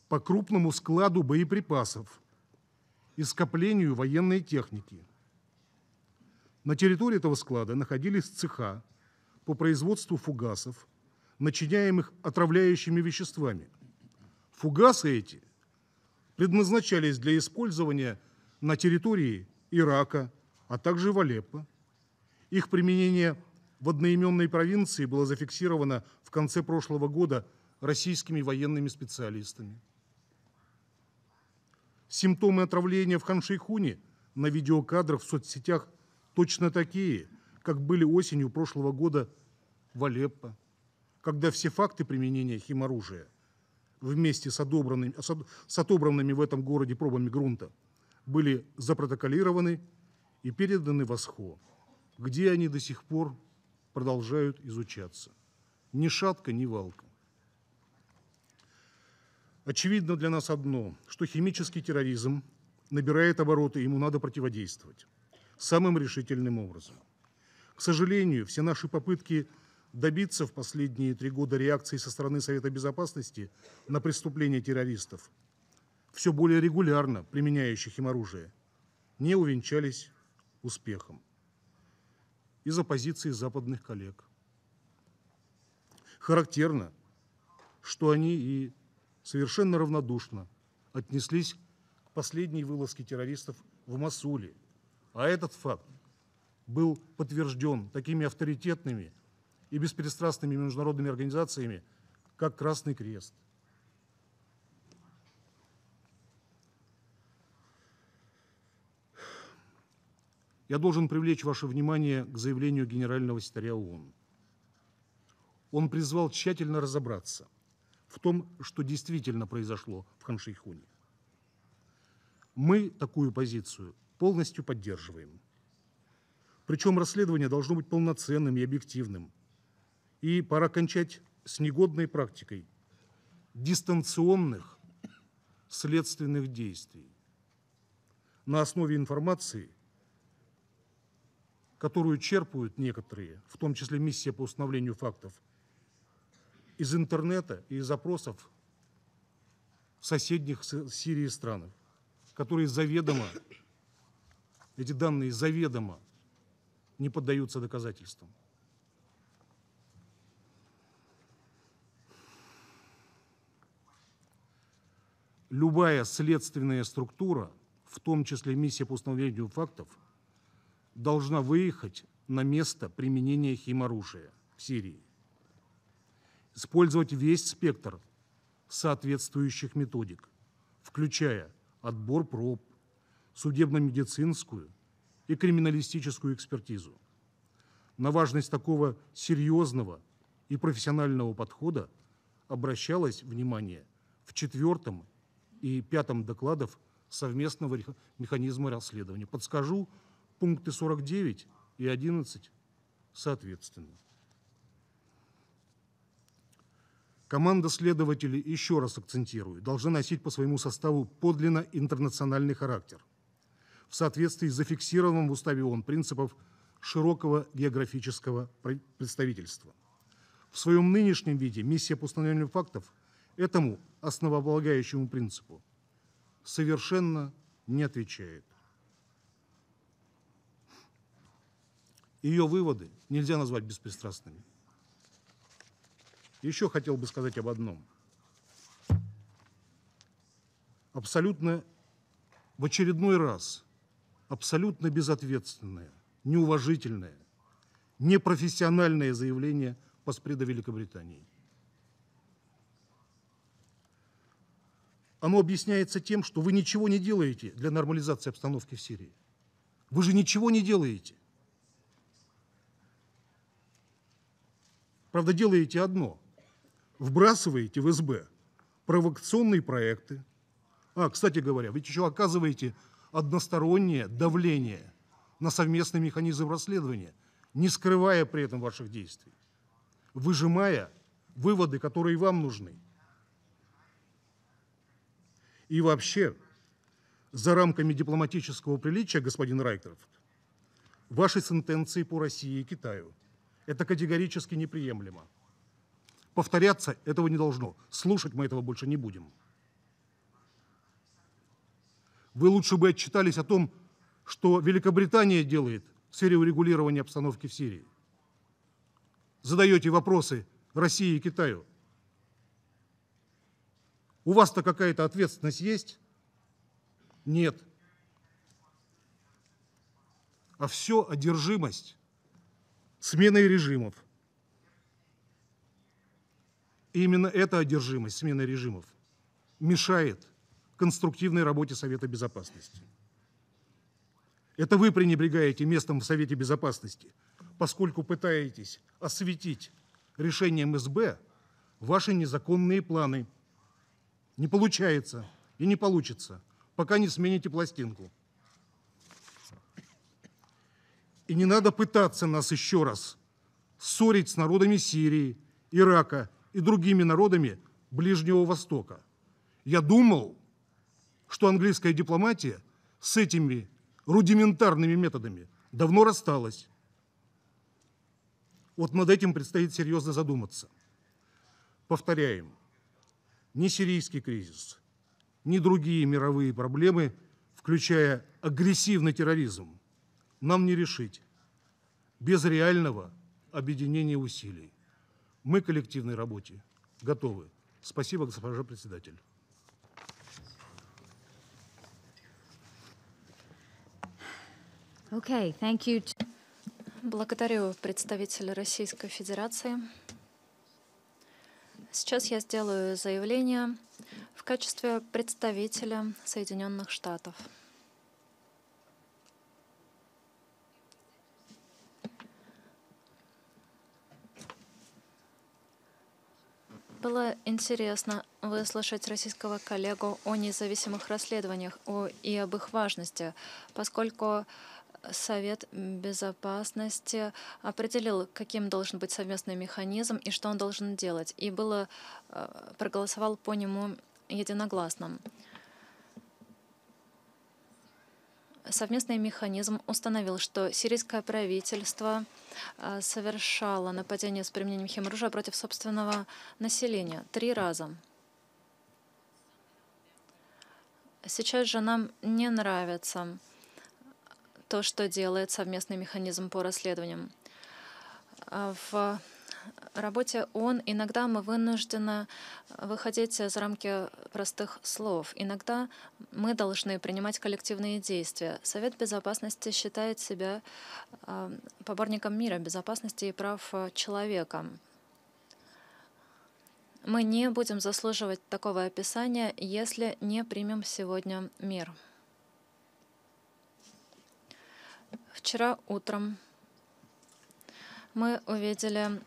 по крупному складу боеприпасов и скоплению военной техники. На территории этого склада находились цеха по производству фугасов, начиняемых отравляющими веществами. Фугасы эти предназначались для использования на территории Ирака, а также в Их применение в одноименной провинции было зафиксировано в конце прошлого года российскими военными специалистами. Симптомы отравления в Ханшейхуне на видеокадрах в соцсетях точно такие, как были осенью прошлого года в Алеппо, когда все факты применения химоружия вместе с, отобранными, с отобранными в этом городе пробами грунта были запротоколированы и переданы в АСХО, где они до сих пор продолжают изучаться. Ни шатка, ни валка. Очевидно для нас одно, что химический терроризм набирает обороты, ему надо противодействовать самым решительным образом. К сожалению, все наши попытки добиться в последние три года реакции со стороны Совета Безопасности на преступления террористов, все более регулярно применяющих им оружие, не увенчались успехом из оппозиции западных коллег. Характерно, что они и совершенно равнодушно отнеслись к последней вылазке террористов в Масуле. А этот факт был подтвержден такими авторитетными и беспристрастными международными организациями, как Красный Крест. Я должен привлечь ваше внимание к заявлению генерального секретаря ООН. Он призвал тщательно разобраться – в том, что действительно произошло в Ханшейхуне. Мы такую позицию полностью поддерживаем. Причем расследование должно быть полноценным и объективным. И пора кончать с негодной практикой дистанционных следственных действий на основе информации, которую черпают некоторые, в том числе миссия по установлению фактов – из интернета и из запросов соседних с Сирии стран, которые заведомо, эти данные заведомо не поддаются доказательствам. Любая следственная структура, в том числе миссия по установлению фактов, должна выехать на место применения химоружия в Сирии использовать весь спектр соответствующих методик, включая отбор проб, судебно-медицинскую и криминалистическую экспертизу. На важность такого серьезного и профессионального подхода обращалось внимание в четвертом и пятом докладов совместного механизма расследования. Подскажу пункты 49 и 11 соответственно. Команда следователей, еще раз акцентирую, должна носить по своему составу подлинно интернациональный характер в соответствии с зафиксированным в Уставе ООН принципов широкого географического представительства. В своем нынешнем виде миссия по установлению фактов этому основополагающему принципу совершенно не отвечает. Ее выводы нельзя назвать беспристрастными. Еще хотел бы сказать об одном. Абсолютно в очередной раз, абсолютно безответственное, неуважительное, непрофессиональное заявление Паспреда Великобритании. Оно объясняется тем, что вы ничего не делаете для нормализации обстановки в Сирии. Вы же ничего не делаете. Правда, делаете одно – вбрасываете в СБ провокационные проекты. А, кстати говоря, ведь еще оказываете одностороннее давление на совместный механизм расследования, не скрывая при этом ваших действий, выжимая выводы, которые вам нужны. И вообще, за рамками дипломатического приличия, господин Райкерфт, ваши сентенции по России и Китаю. Это категорически неприемлемо. Повторяться этого не должно. Слушать мы этого больше не будем. Вы лучше бы отчитались о том, что Великобритания делает в сфере урегулирования обстановки в Сирии. Задаете вопросы России и Китаю. У вас-то какая-то ответственность есть? Нет. А все одержимость сменой режимов – и именно эта одержимость смены режимов мешает конструктивной работе Совета Безопасности. Это вы пренебрегаете местом в Совете Безопасности, поскольку пытаетесь осветить решением СБ ваши незаконные планы. Не получается и не получится, пока не смените пластинку. И не надо пытаться нас еще раз ссорить с народами Сирии, Ирака и другими народами Ближнего Востока. Я думал, что английская дипломатия с этими рудиментарными методами давно рассталась. Вот над этим предстоит серьезно задуматься. Повторяем, ни сирийский кризис, ни другие мировые проблемы, включая агрессивный терроризм, нам не решить без реального объединения усилий. Мы к коллективной работе готовы. Спасибо, госпожа председатель. Okay, thank you. Благодарю представителя Российской Федерации. Сейчас я сделаю заявление в качестве представителя Соединенных Штатов. Было интересно выслушать российского коллегу о независимых расследованиях и об их важности, поскольку Совет Безопасности определил, каким должен быть совместный механизм и что он должен делать, и было э, проголосовал по нему единогласно. совместный механизм установил, что сирийское правительство а, совершало нападение с применением химоружия против собственного населения три раза. Сейчас же нам не нравится то, что делает совместный механизм по расследованиям. А, в работе ООН иногда мы вынуждены э, выходить за рамки простых слов. Иногда мы должны принимать коллективные действия. Совет Безопасности считает себя э, поборником мира, безопасности и прав э, человека. Мы не будем заслуживать такого описания, если не примем сегодня мир. Вчера утром мы увидели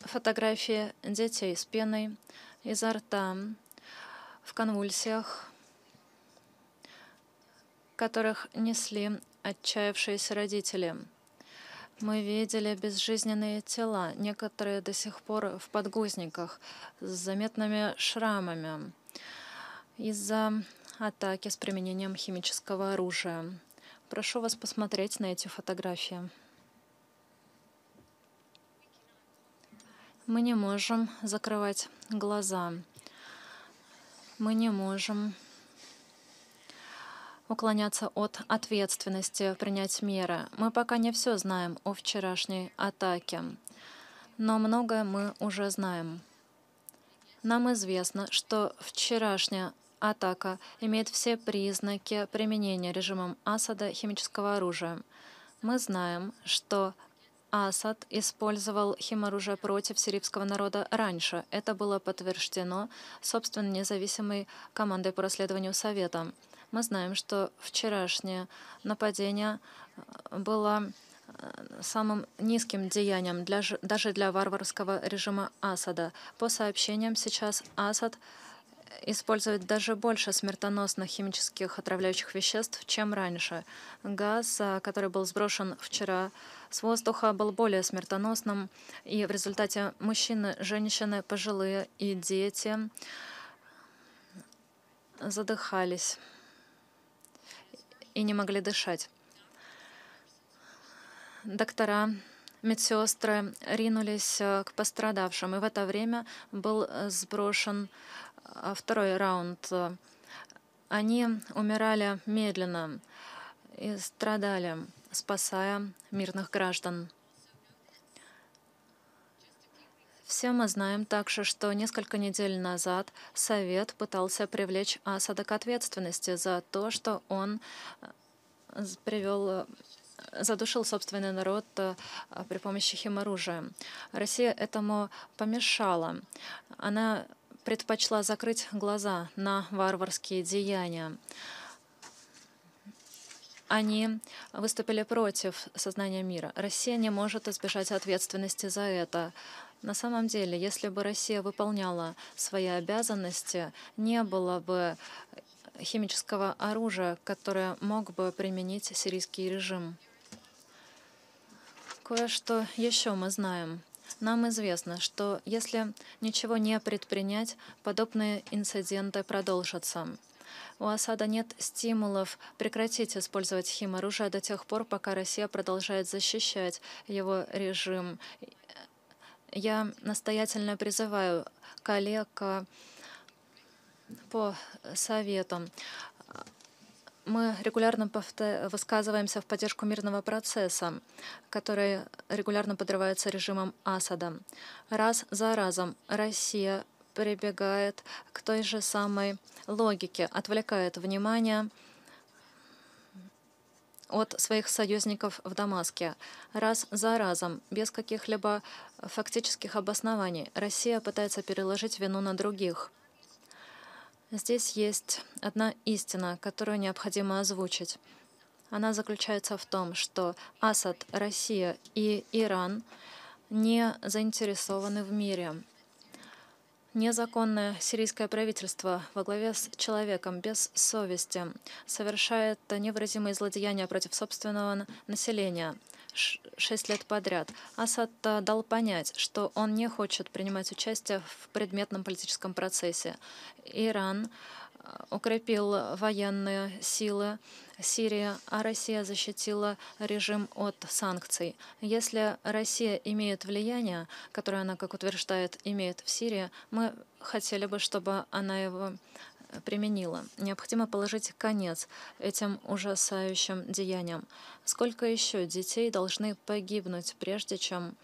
фотографии детей с пеной изо рта в конвульсиях, которых несли отчаявшиеся родители. Мы видели безжизненные тела, некоторые до сих пор в подгузниках, с заметными шрамами из-за атаки с применением химического оружия. Прошу вас посмотреть на эти фотографии. Мы не можем закрывать глаза. Мы не можем уклоняться от ответственности, принять меры. Мы пока не все знаем о вчерашней атаке, но многое мы уже знаем. Нам известно, что вчерашняя атака имеет все признаки применения режимом Асада химического оружия. Мы знаем, что Асад использовал химоружие против сирийского народа раньше. Это было подтверждено, собственно, независимой командой по расследованию Совета. Мы знаем, что вчерашнее нападение э, было э, самым низким деянием для, даже для варварского режима Асада. По сообщениям, сейчас Асад использовать даже больше смертоносных химических отравляющих веществ, чем раньше. Газ, а, который был сброшен вчера с воздуха, был более смертоносным, и в результате мужчины, женщины, пожилые и дети задыхались и не могли дышать. Доктора медсестры ринулись а, к пострадавшим, и в это время был а, сброшен а второй раунд, э, они умирали медленно и страдали, спасая мирных граждан. Все мы знаем также, что несколько недель назад Совет пытался привлечь Асада к ответственности за то, что он э, привел э, задушил собственный народ при помощи химоружия. Россия этому помешала. Она предпочла закрыть глаза на варварские деяния. Они выступили против сознания мира. Россия не может избежать ответственности за это. На самом деле, если бы Россия выполняла свои обязанности, не было бы химического оружия, которое мог бы применить сирийский режим. Кое-что еще мы знаем. Нам известно, что если ничего не предпринять, подобные инциденты продолжатся. У Асада нет стимулов прекратить использовать химоружие до тех пор, пока Россия продолжает защищать его режим. Я настоятельно призываю коллег э, по советам мы регулярно высказываемся в поддержку мирного процесса, который регулярно подрывается режимом Асада. Раз за разом Россия прибегает к той же самой логике, отвлекает внимание от своих союзников в Дамаске. Раз за разом, без каких-либо фактических обоснований, Россия пытается переложить вину на других — Здесь есть одна истина, которую необходимо озвучить. Она заключается в том, что Асад, Россия и Иран не заинтересованы в мире. Незаконное сирийское правительство во главе с человеком без совести совершает невыразимые злодеяния против собственного населения, шесть лет подряд. Асад э, дал понять, что он не хочет принимать участие в предметном политическом процессе. Иран э, укрепил военные силы Сирии, а Россия защитила режим от санкций. Если Россия имеет влияние, которое она, как утверждает, имеет в Сирии, мы хотели бы, чтобы она его применила. Необходимо положить конец этим ужасающим деяниям. Сколько еще детей должны погибнуть, прежде чем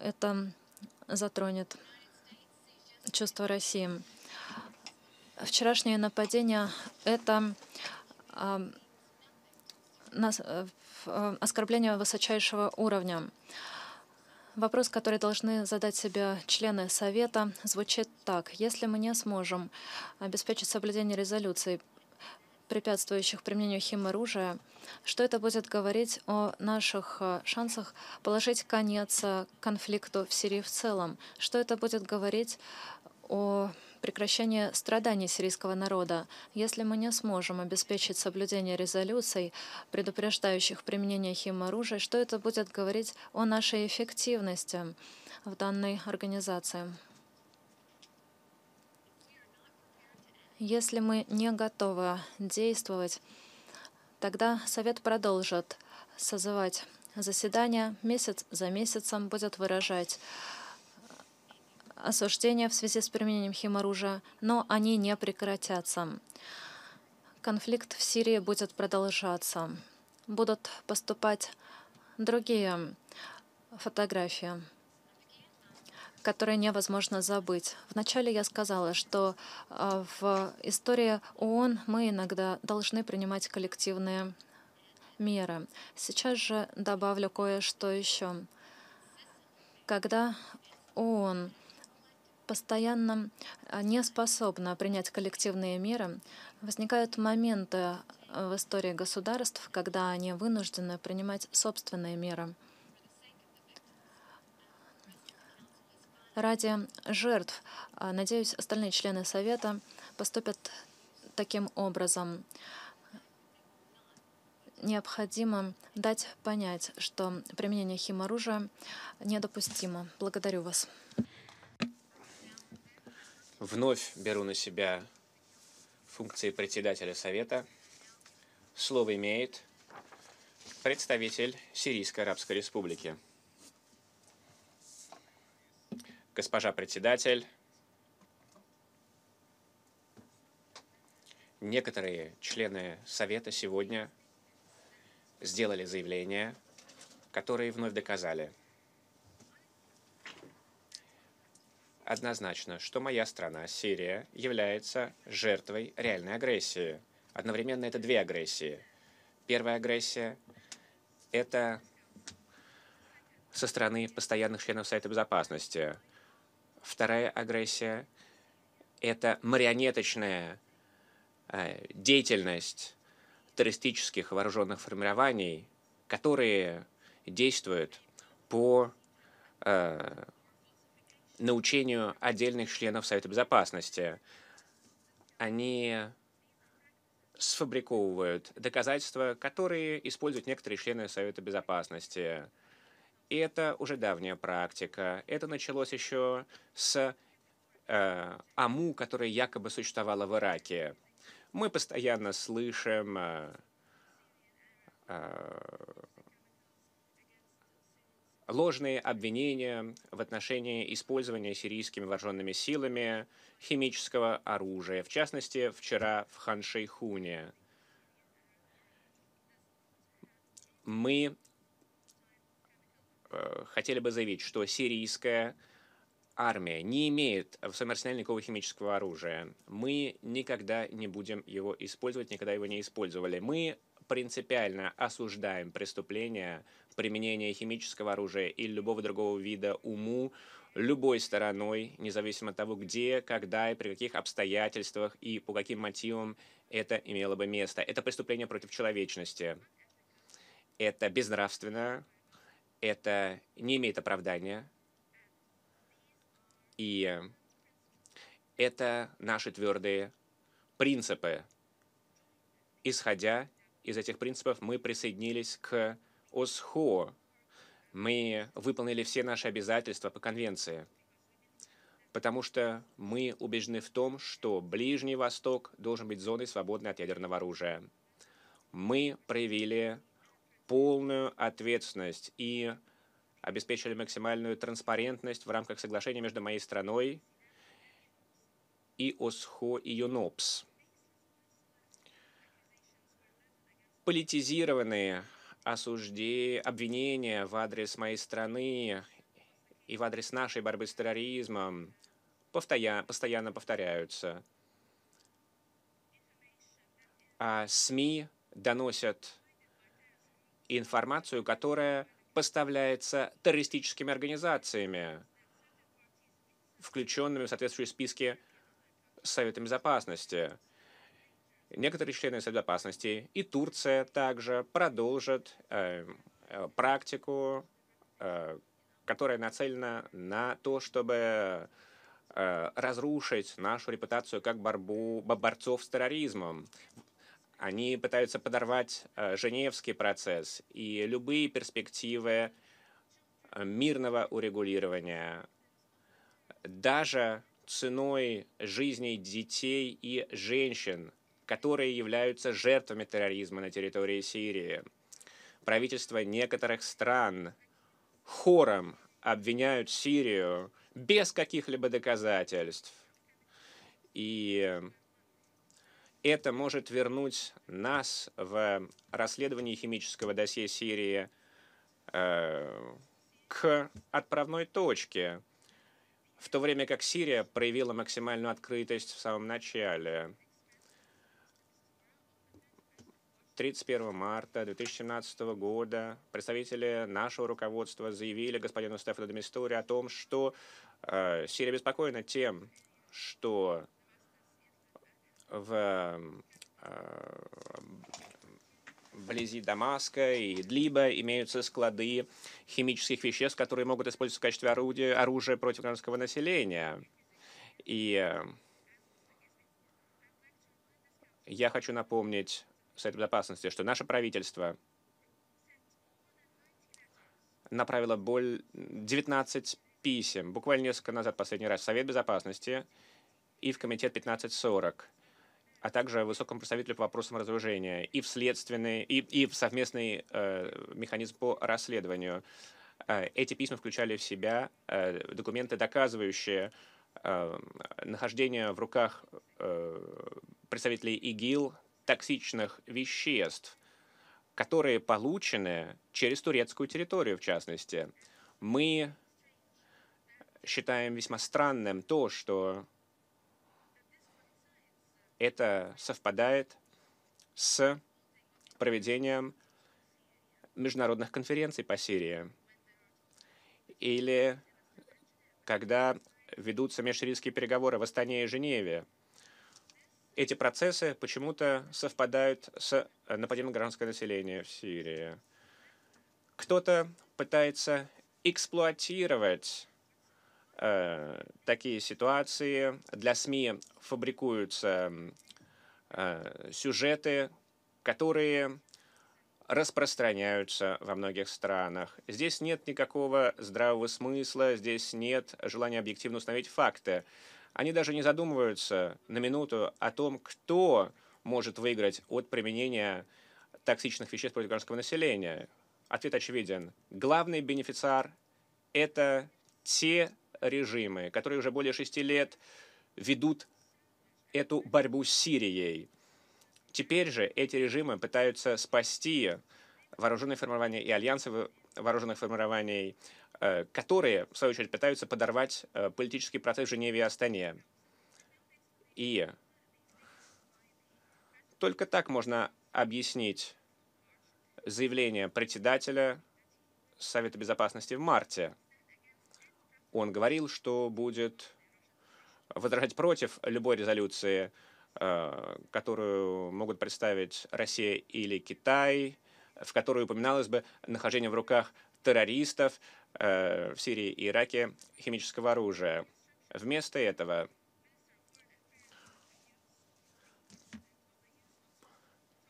это затронет чувство России? Вчерашнее нападение — это а, э, э, оскорбление высочайшего уровня. Вопрос, который должны задать себе члены Совета, звучит так. Если мы не сможем обеспечить соблюдение резолюций, препятствующих применению химоружия, что это будет говорить о наших э, шансах положить конец э, конфликту в Сирии в целом? Что это будет говорить о прекращение страданий сирийского народа, если мы не сможем обеспечить соблюдение резолюций, предупреждающих применение химоружия, что это будет говорить о нашей эффективности в данной организации. Если мы не готовы действовать, тогда Совет продолжит созывать заседания месяц за месяцем, будет выражать осуждения в связи с применением химоружия, но они не прекратятся. Конфликт в Сирии будет продолжаться. Будут поступать другие фотографии которые невозможно забыть. Вначале я сказала, что э, в истории ООН мы иногда должны принимать коллективные меры. Сейчас же добавлю кое-что еще. Когда ООН постоянно а, не способна принять коллективные меры. Возникают моменты э, в истории государств, когда они вынуждены принимать собственные меры. Ради жертв, а, надеюсь, остальные члены Совета поступят таким образом. Необходимо дать понять, что применение химоружия недопустимо. Благодарю вас. Вновь беру на себя функции председателя Совета. Слово имеет представитель Сирийской Арабской Республики. Госпожа председатель, некоторые члены Совета сегодня сделали заявления, которые вновь доказали – однозначно, что моя страна, Сирия, является жертвой реальной агрессии. Одновременно это две агрессии. Первая агрессия – это со стороны постоянных членов Совета Безопасности. Вторая агрессия – это марионеточная э, деятельность террористических вооруженных формирований, которые действуют по э, научению отдельных членов Совета Безопасности. Они сфабриковывают доказательства, которые используют некоторые члены Совета Безопасности. И это уже давняя практика. Это началось еще с э, АМУ, которая якобы существовала в Ираке. Мы постоянно слышим э, э ложные обвинения в отношении использования сирийскими вооруженными силами химического оружия. В частности, вчера в Ханшейхуне мы э, хотели бы заявить, что сирийская армия не имеет в своем арсенале никакого химического оружия. Мы никогда не будем его использовать, никогда его не использовали. Мы принципиально осуждаем преступления применения химического оружия или любого другого вида уму любой стороной, независимо от того, где, когда и при каких обстоятельствах и по каким мотивам это имело бы место. Это преступление против человечности. Это безнравственно, это не имеет оправдания, и это наши твердые принципы. Исходя из этих принципов, мы присоединились к ОСХО мы выполнили все наши обязательства по конвенции, потому что мы убеждены в том, что Ближний Восток должен быть зоной, свободной от ядерного оружия. Мы проявили полную ответственность и обеспечили максимальную транспарентность в рамках соглашения между моей страной и ОСХО и ЮНОПС. Политизированные осуждения, обвинения в адрес моей страны и в адрес нашей борьбы с терроризмом повторя, постоянно повторяются. А СМИ доносят информацию, которая поставляется террористическими организациями, включенными в соответствующие списки Совета Безопасности – некоторые члены Совета Безопасности и Турция также продолжат э, э, практику, э, которая нацелена на то, чтобы э, разрушить нашу репутацию как борьбу, борцов с терроризмом. Они пытаются подорвать э, Женевский процесс и любые перспективы э, мирного урегулирования, даже ценой жизни детей и женщин – которые являются жертвами терроризма на территории Сирии. Правительства некоторых стран хором обвиняют Сирию без каких-либо доказательств. И это может вернуть нас в расследовании химического досье Сирии э, к отправной точке, в то время как Сирия проявила максимальную открытость в самом начале. 31 марта 2017 года представители нашего руководства заявили господину Стефану Демистуре о том, что э, Сирия беспокоена тем, что в э, вблизи Дамаска и Длиба имеются склады химических веществ, которые могут использоваться в качестве орудия, оружия против гражданского населения. И э, я хочу напомнить Совета Безопасности, что наше правительство направило боль 19 писем, буквально несколько назад последний раз, в Совет Безопасности и в Комитет 1540, а также высокому представителю по вопросам разоружения и в следственный, и, и в совместный э, механизм по расследованию. Э, эти письма включали в себя э, документы, доказывающие э, нахождение в руках э, представителей ИГИЛ токсичных веществ, которые получены через турецкую территорию, в частности. Мы считаем весьма странным то, что это совпадает с проведением международных конференций по Сирии или когда ведутся межсирийские переговоры в Астане и Женеве эти процессы почему-то совпадают с э, нападением гражданского населения в Сирии. Кто-то пытается эксплуатировать э, такие ситуации. Для СМИ фабрикуются э, сюжеты, которые распространяются во многих странах. Здесь нет никакого здравого смысла, здесь нет желания объективно установить факты. Они даже не задумываются на минуту о том, кто может выиграть от применения токсичных веществ против гражданского населения. Ответ очевиден. Главный бенефициар – это те режимы, которые уже более шести лет ведут эту борьбу с Сирией. Теперь же эти режимы пытаются спасти вооруженные формирования и альянсы вооруженных формирований, э, которые, в свою очередь, пытаются подорвать э, политический процесс в Женеве и Астане. И только так можно объяснить заявление председателя Совета Безопасности в марте. Он говорил, что будет возражать против любой резолюции, э, которую могут представить Россия или Китай, в которой упоминалось бы нахождение в руках террористов э, в Сирии и Ираке химического оружия. Вместо этого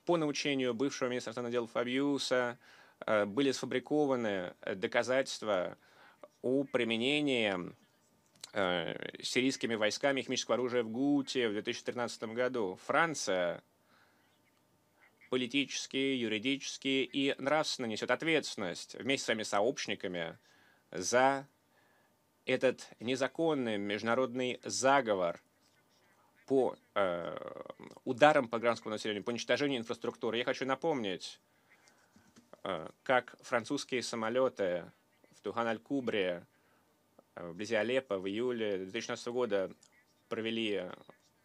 по научению бывшего министра страны Фабиуса э, были сфабрикованы доказательства о применении э, сирийскими войсками химического оружия в Гуте в 2013 году. Франция политически, юридически и нравственно несет ответственность вместе с своими сообщниками за этот незаконный международный заговор по э, ударам по гражданскому населению, по уничтожению инфраструктуры. Я хочу напомнить, э, как французские самолеты в Тухан-Аль-Кубре, э, вблизи Алеппо в июле 2016 года провели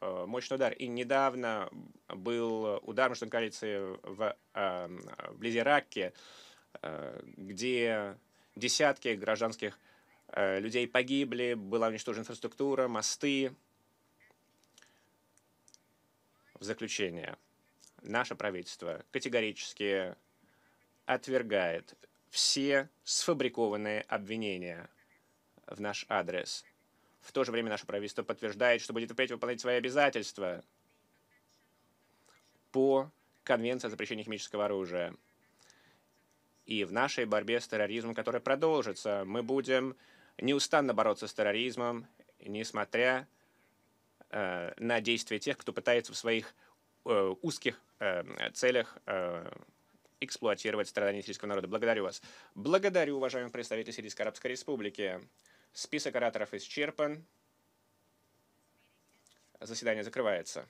Э, мощный удар. И недавно был удар, между коалиции в, э, вблизи Ракки, э, где десятки гражданских людей погибли, была уничтожена инфраструктура, мосты. В заключение, наше правительство категорически отвергает все сфабрикованные обвинения в наш адрес – в то же время наше правительство подтверждает, что будет впредь выполнять свои обязательства по Конвенции о запрещении химического оружия. И в нашей борьбе с терроризмом, которая продолжится, мы будем неустанно бороться с терроризмом, несмотря э, на действия тех, кто пытается в своих э, узких э, целях э, эксплуатировать страдания сирийского народа. Благодарю вас. Благодарю, уважаемые представители Сирийской Арабской Республики. Список ораторов исчерпан. Заседание закрывается.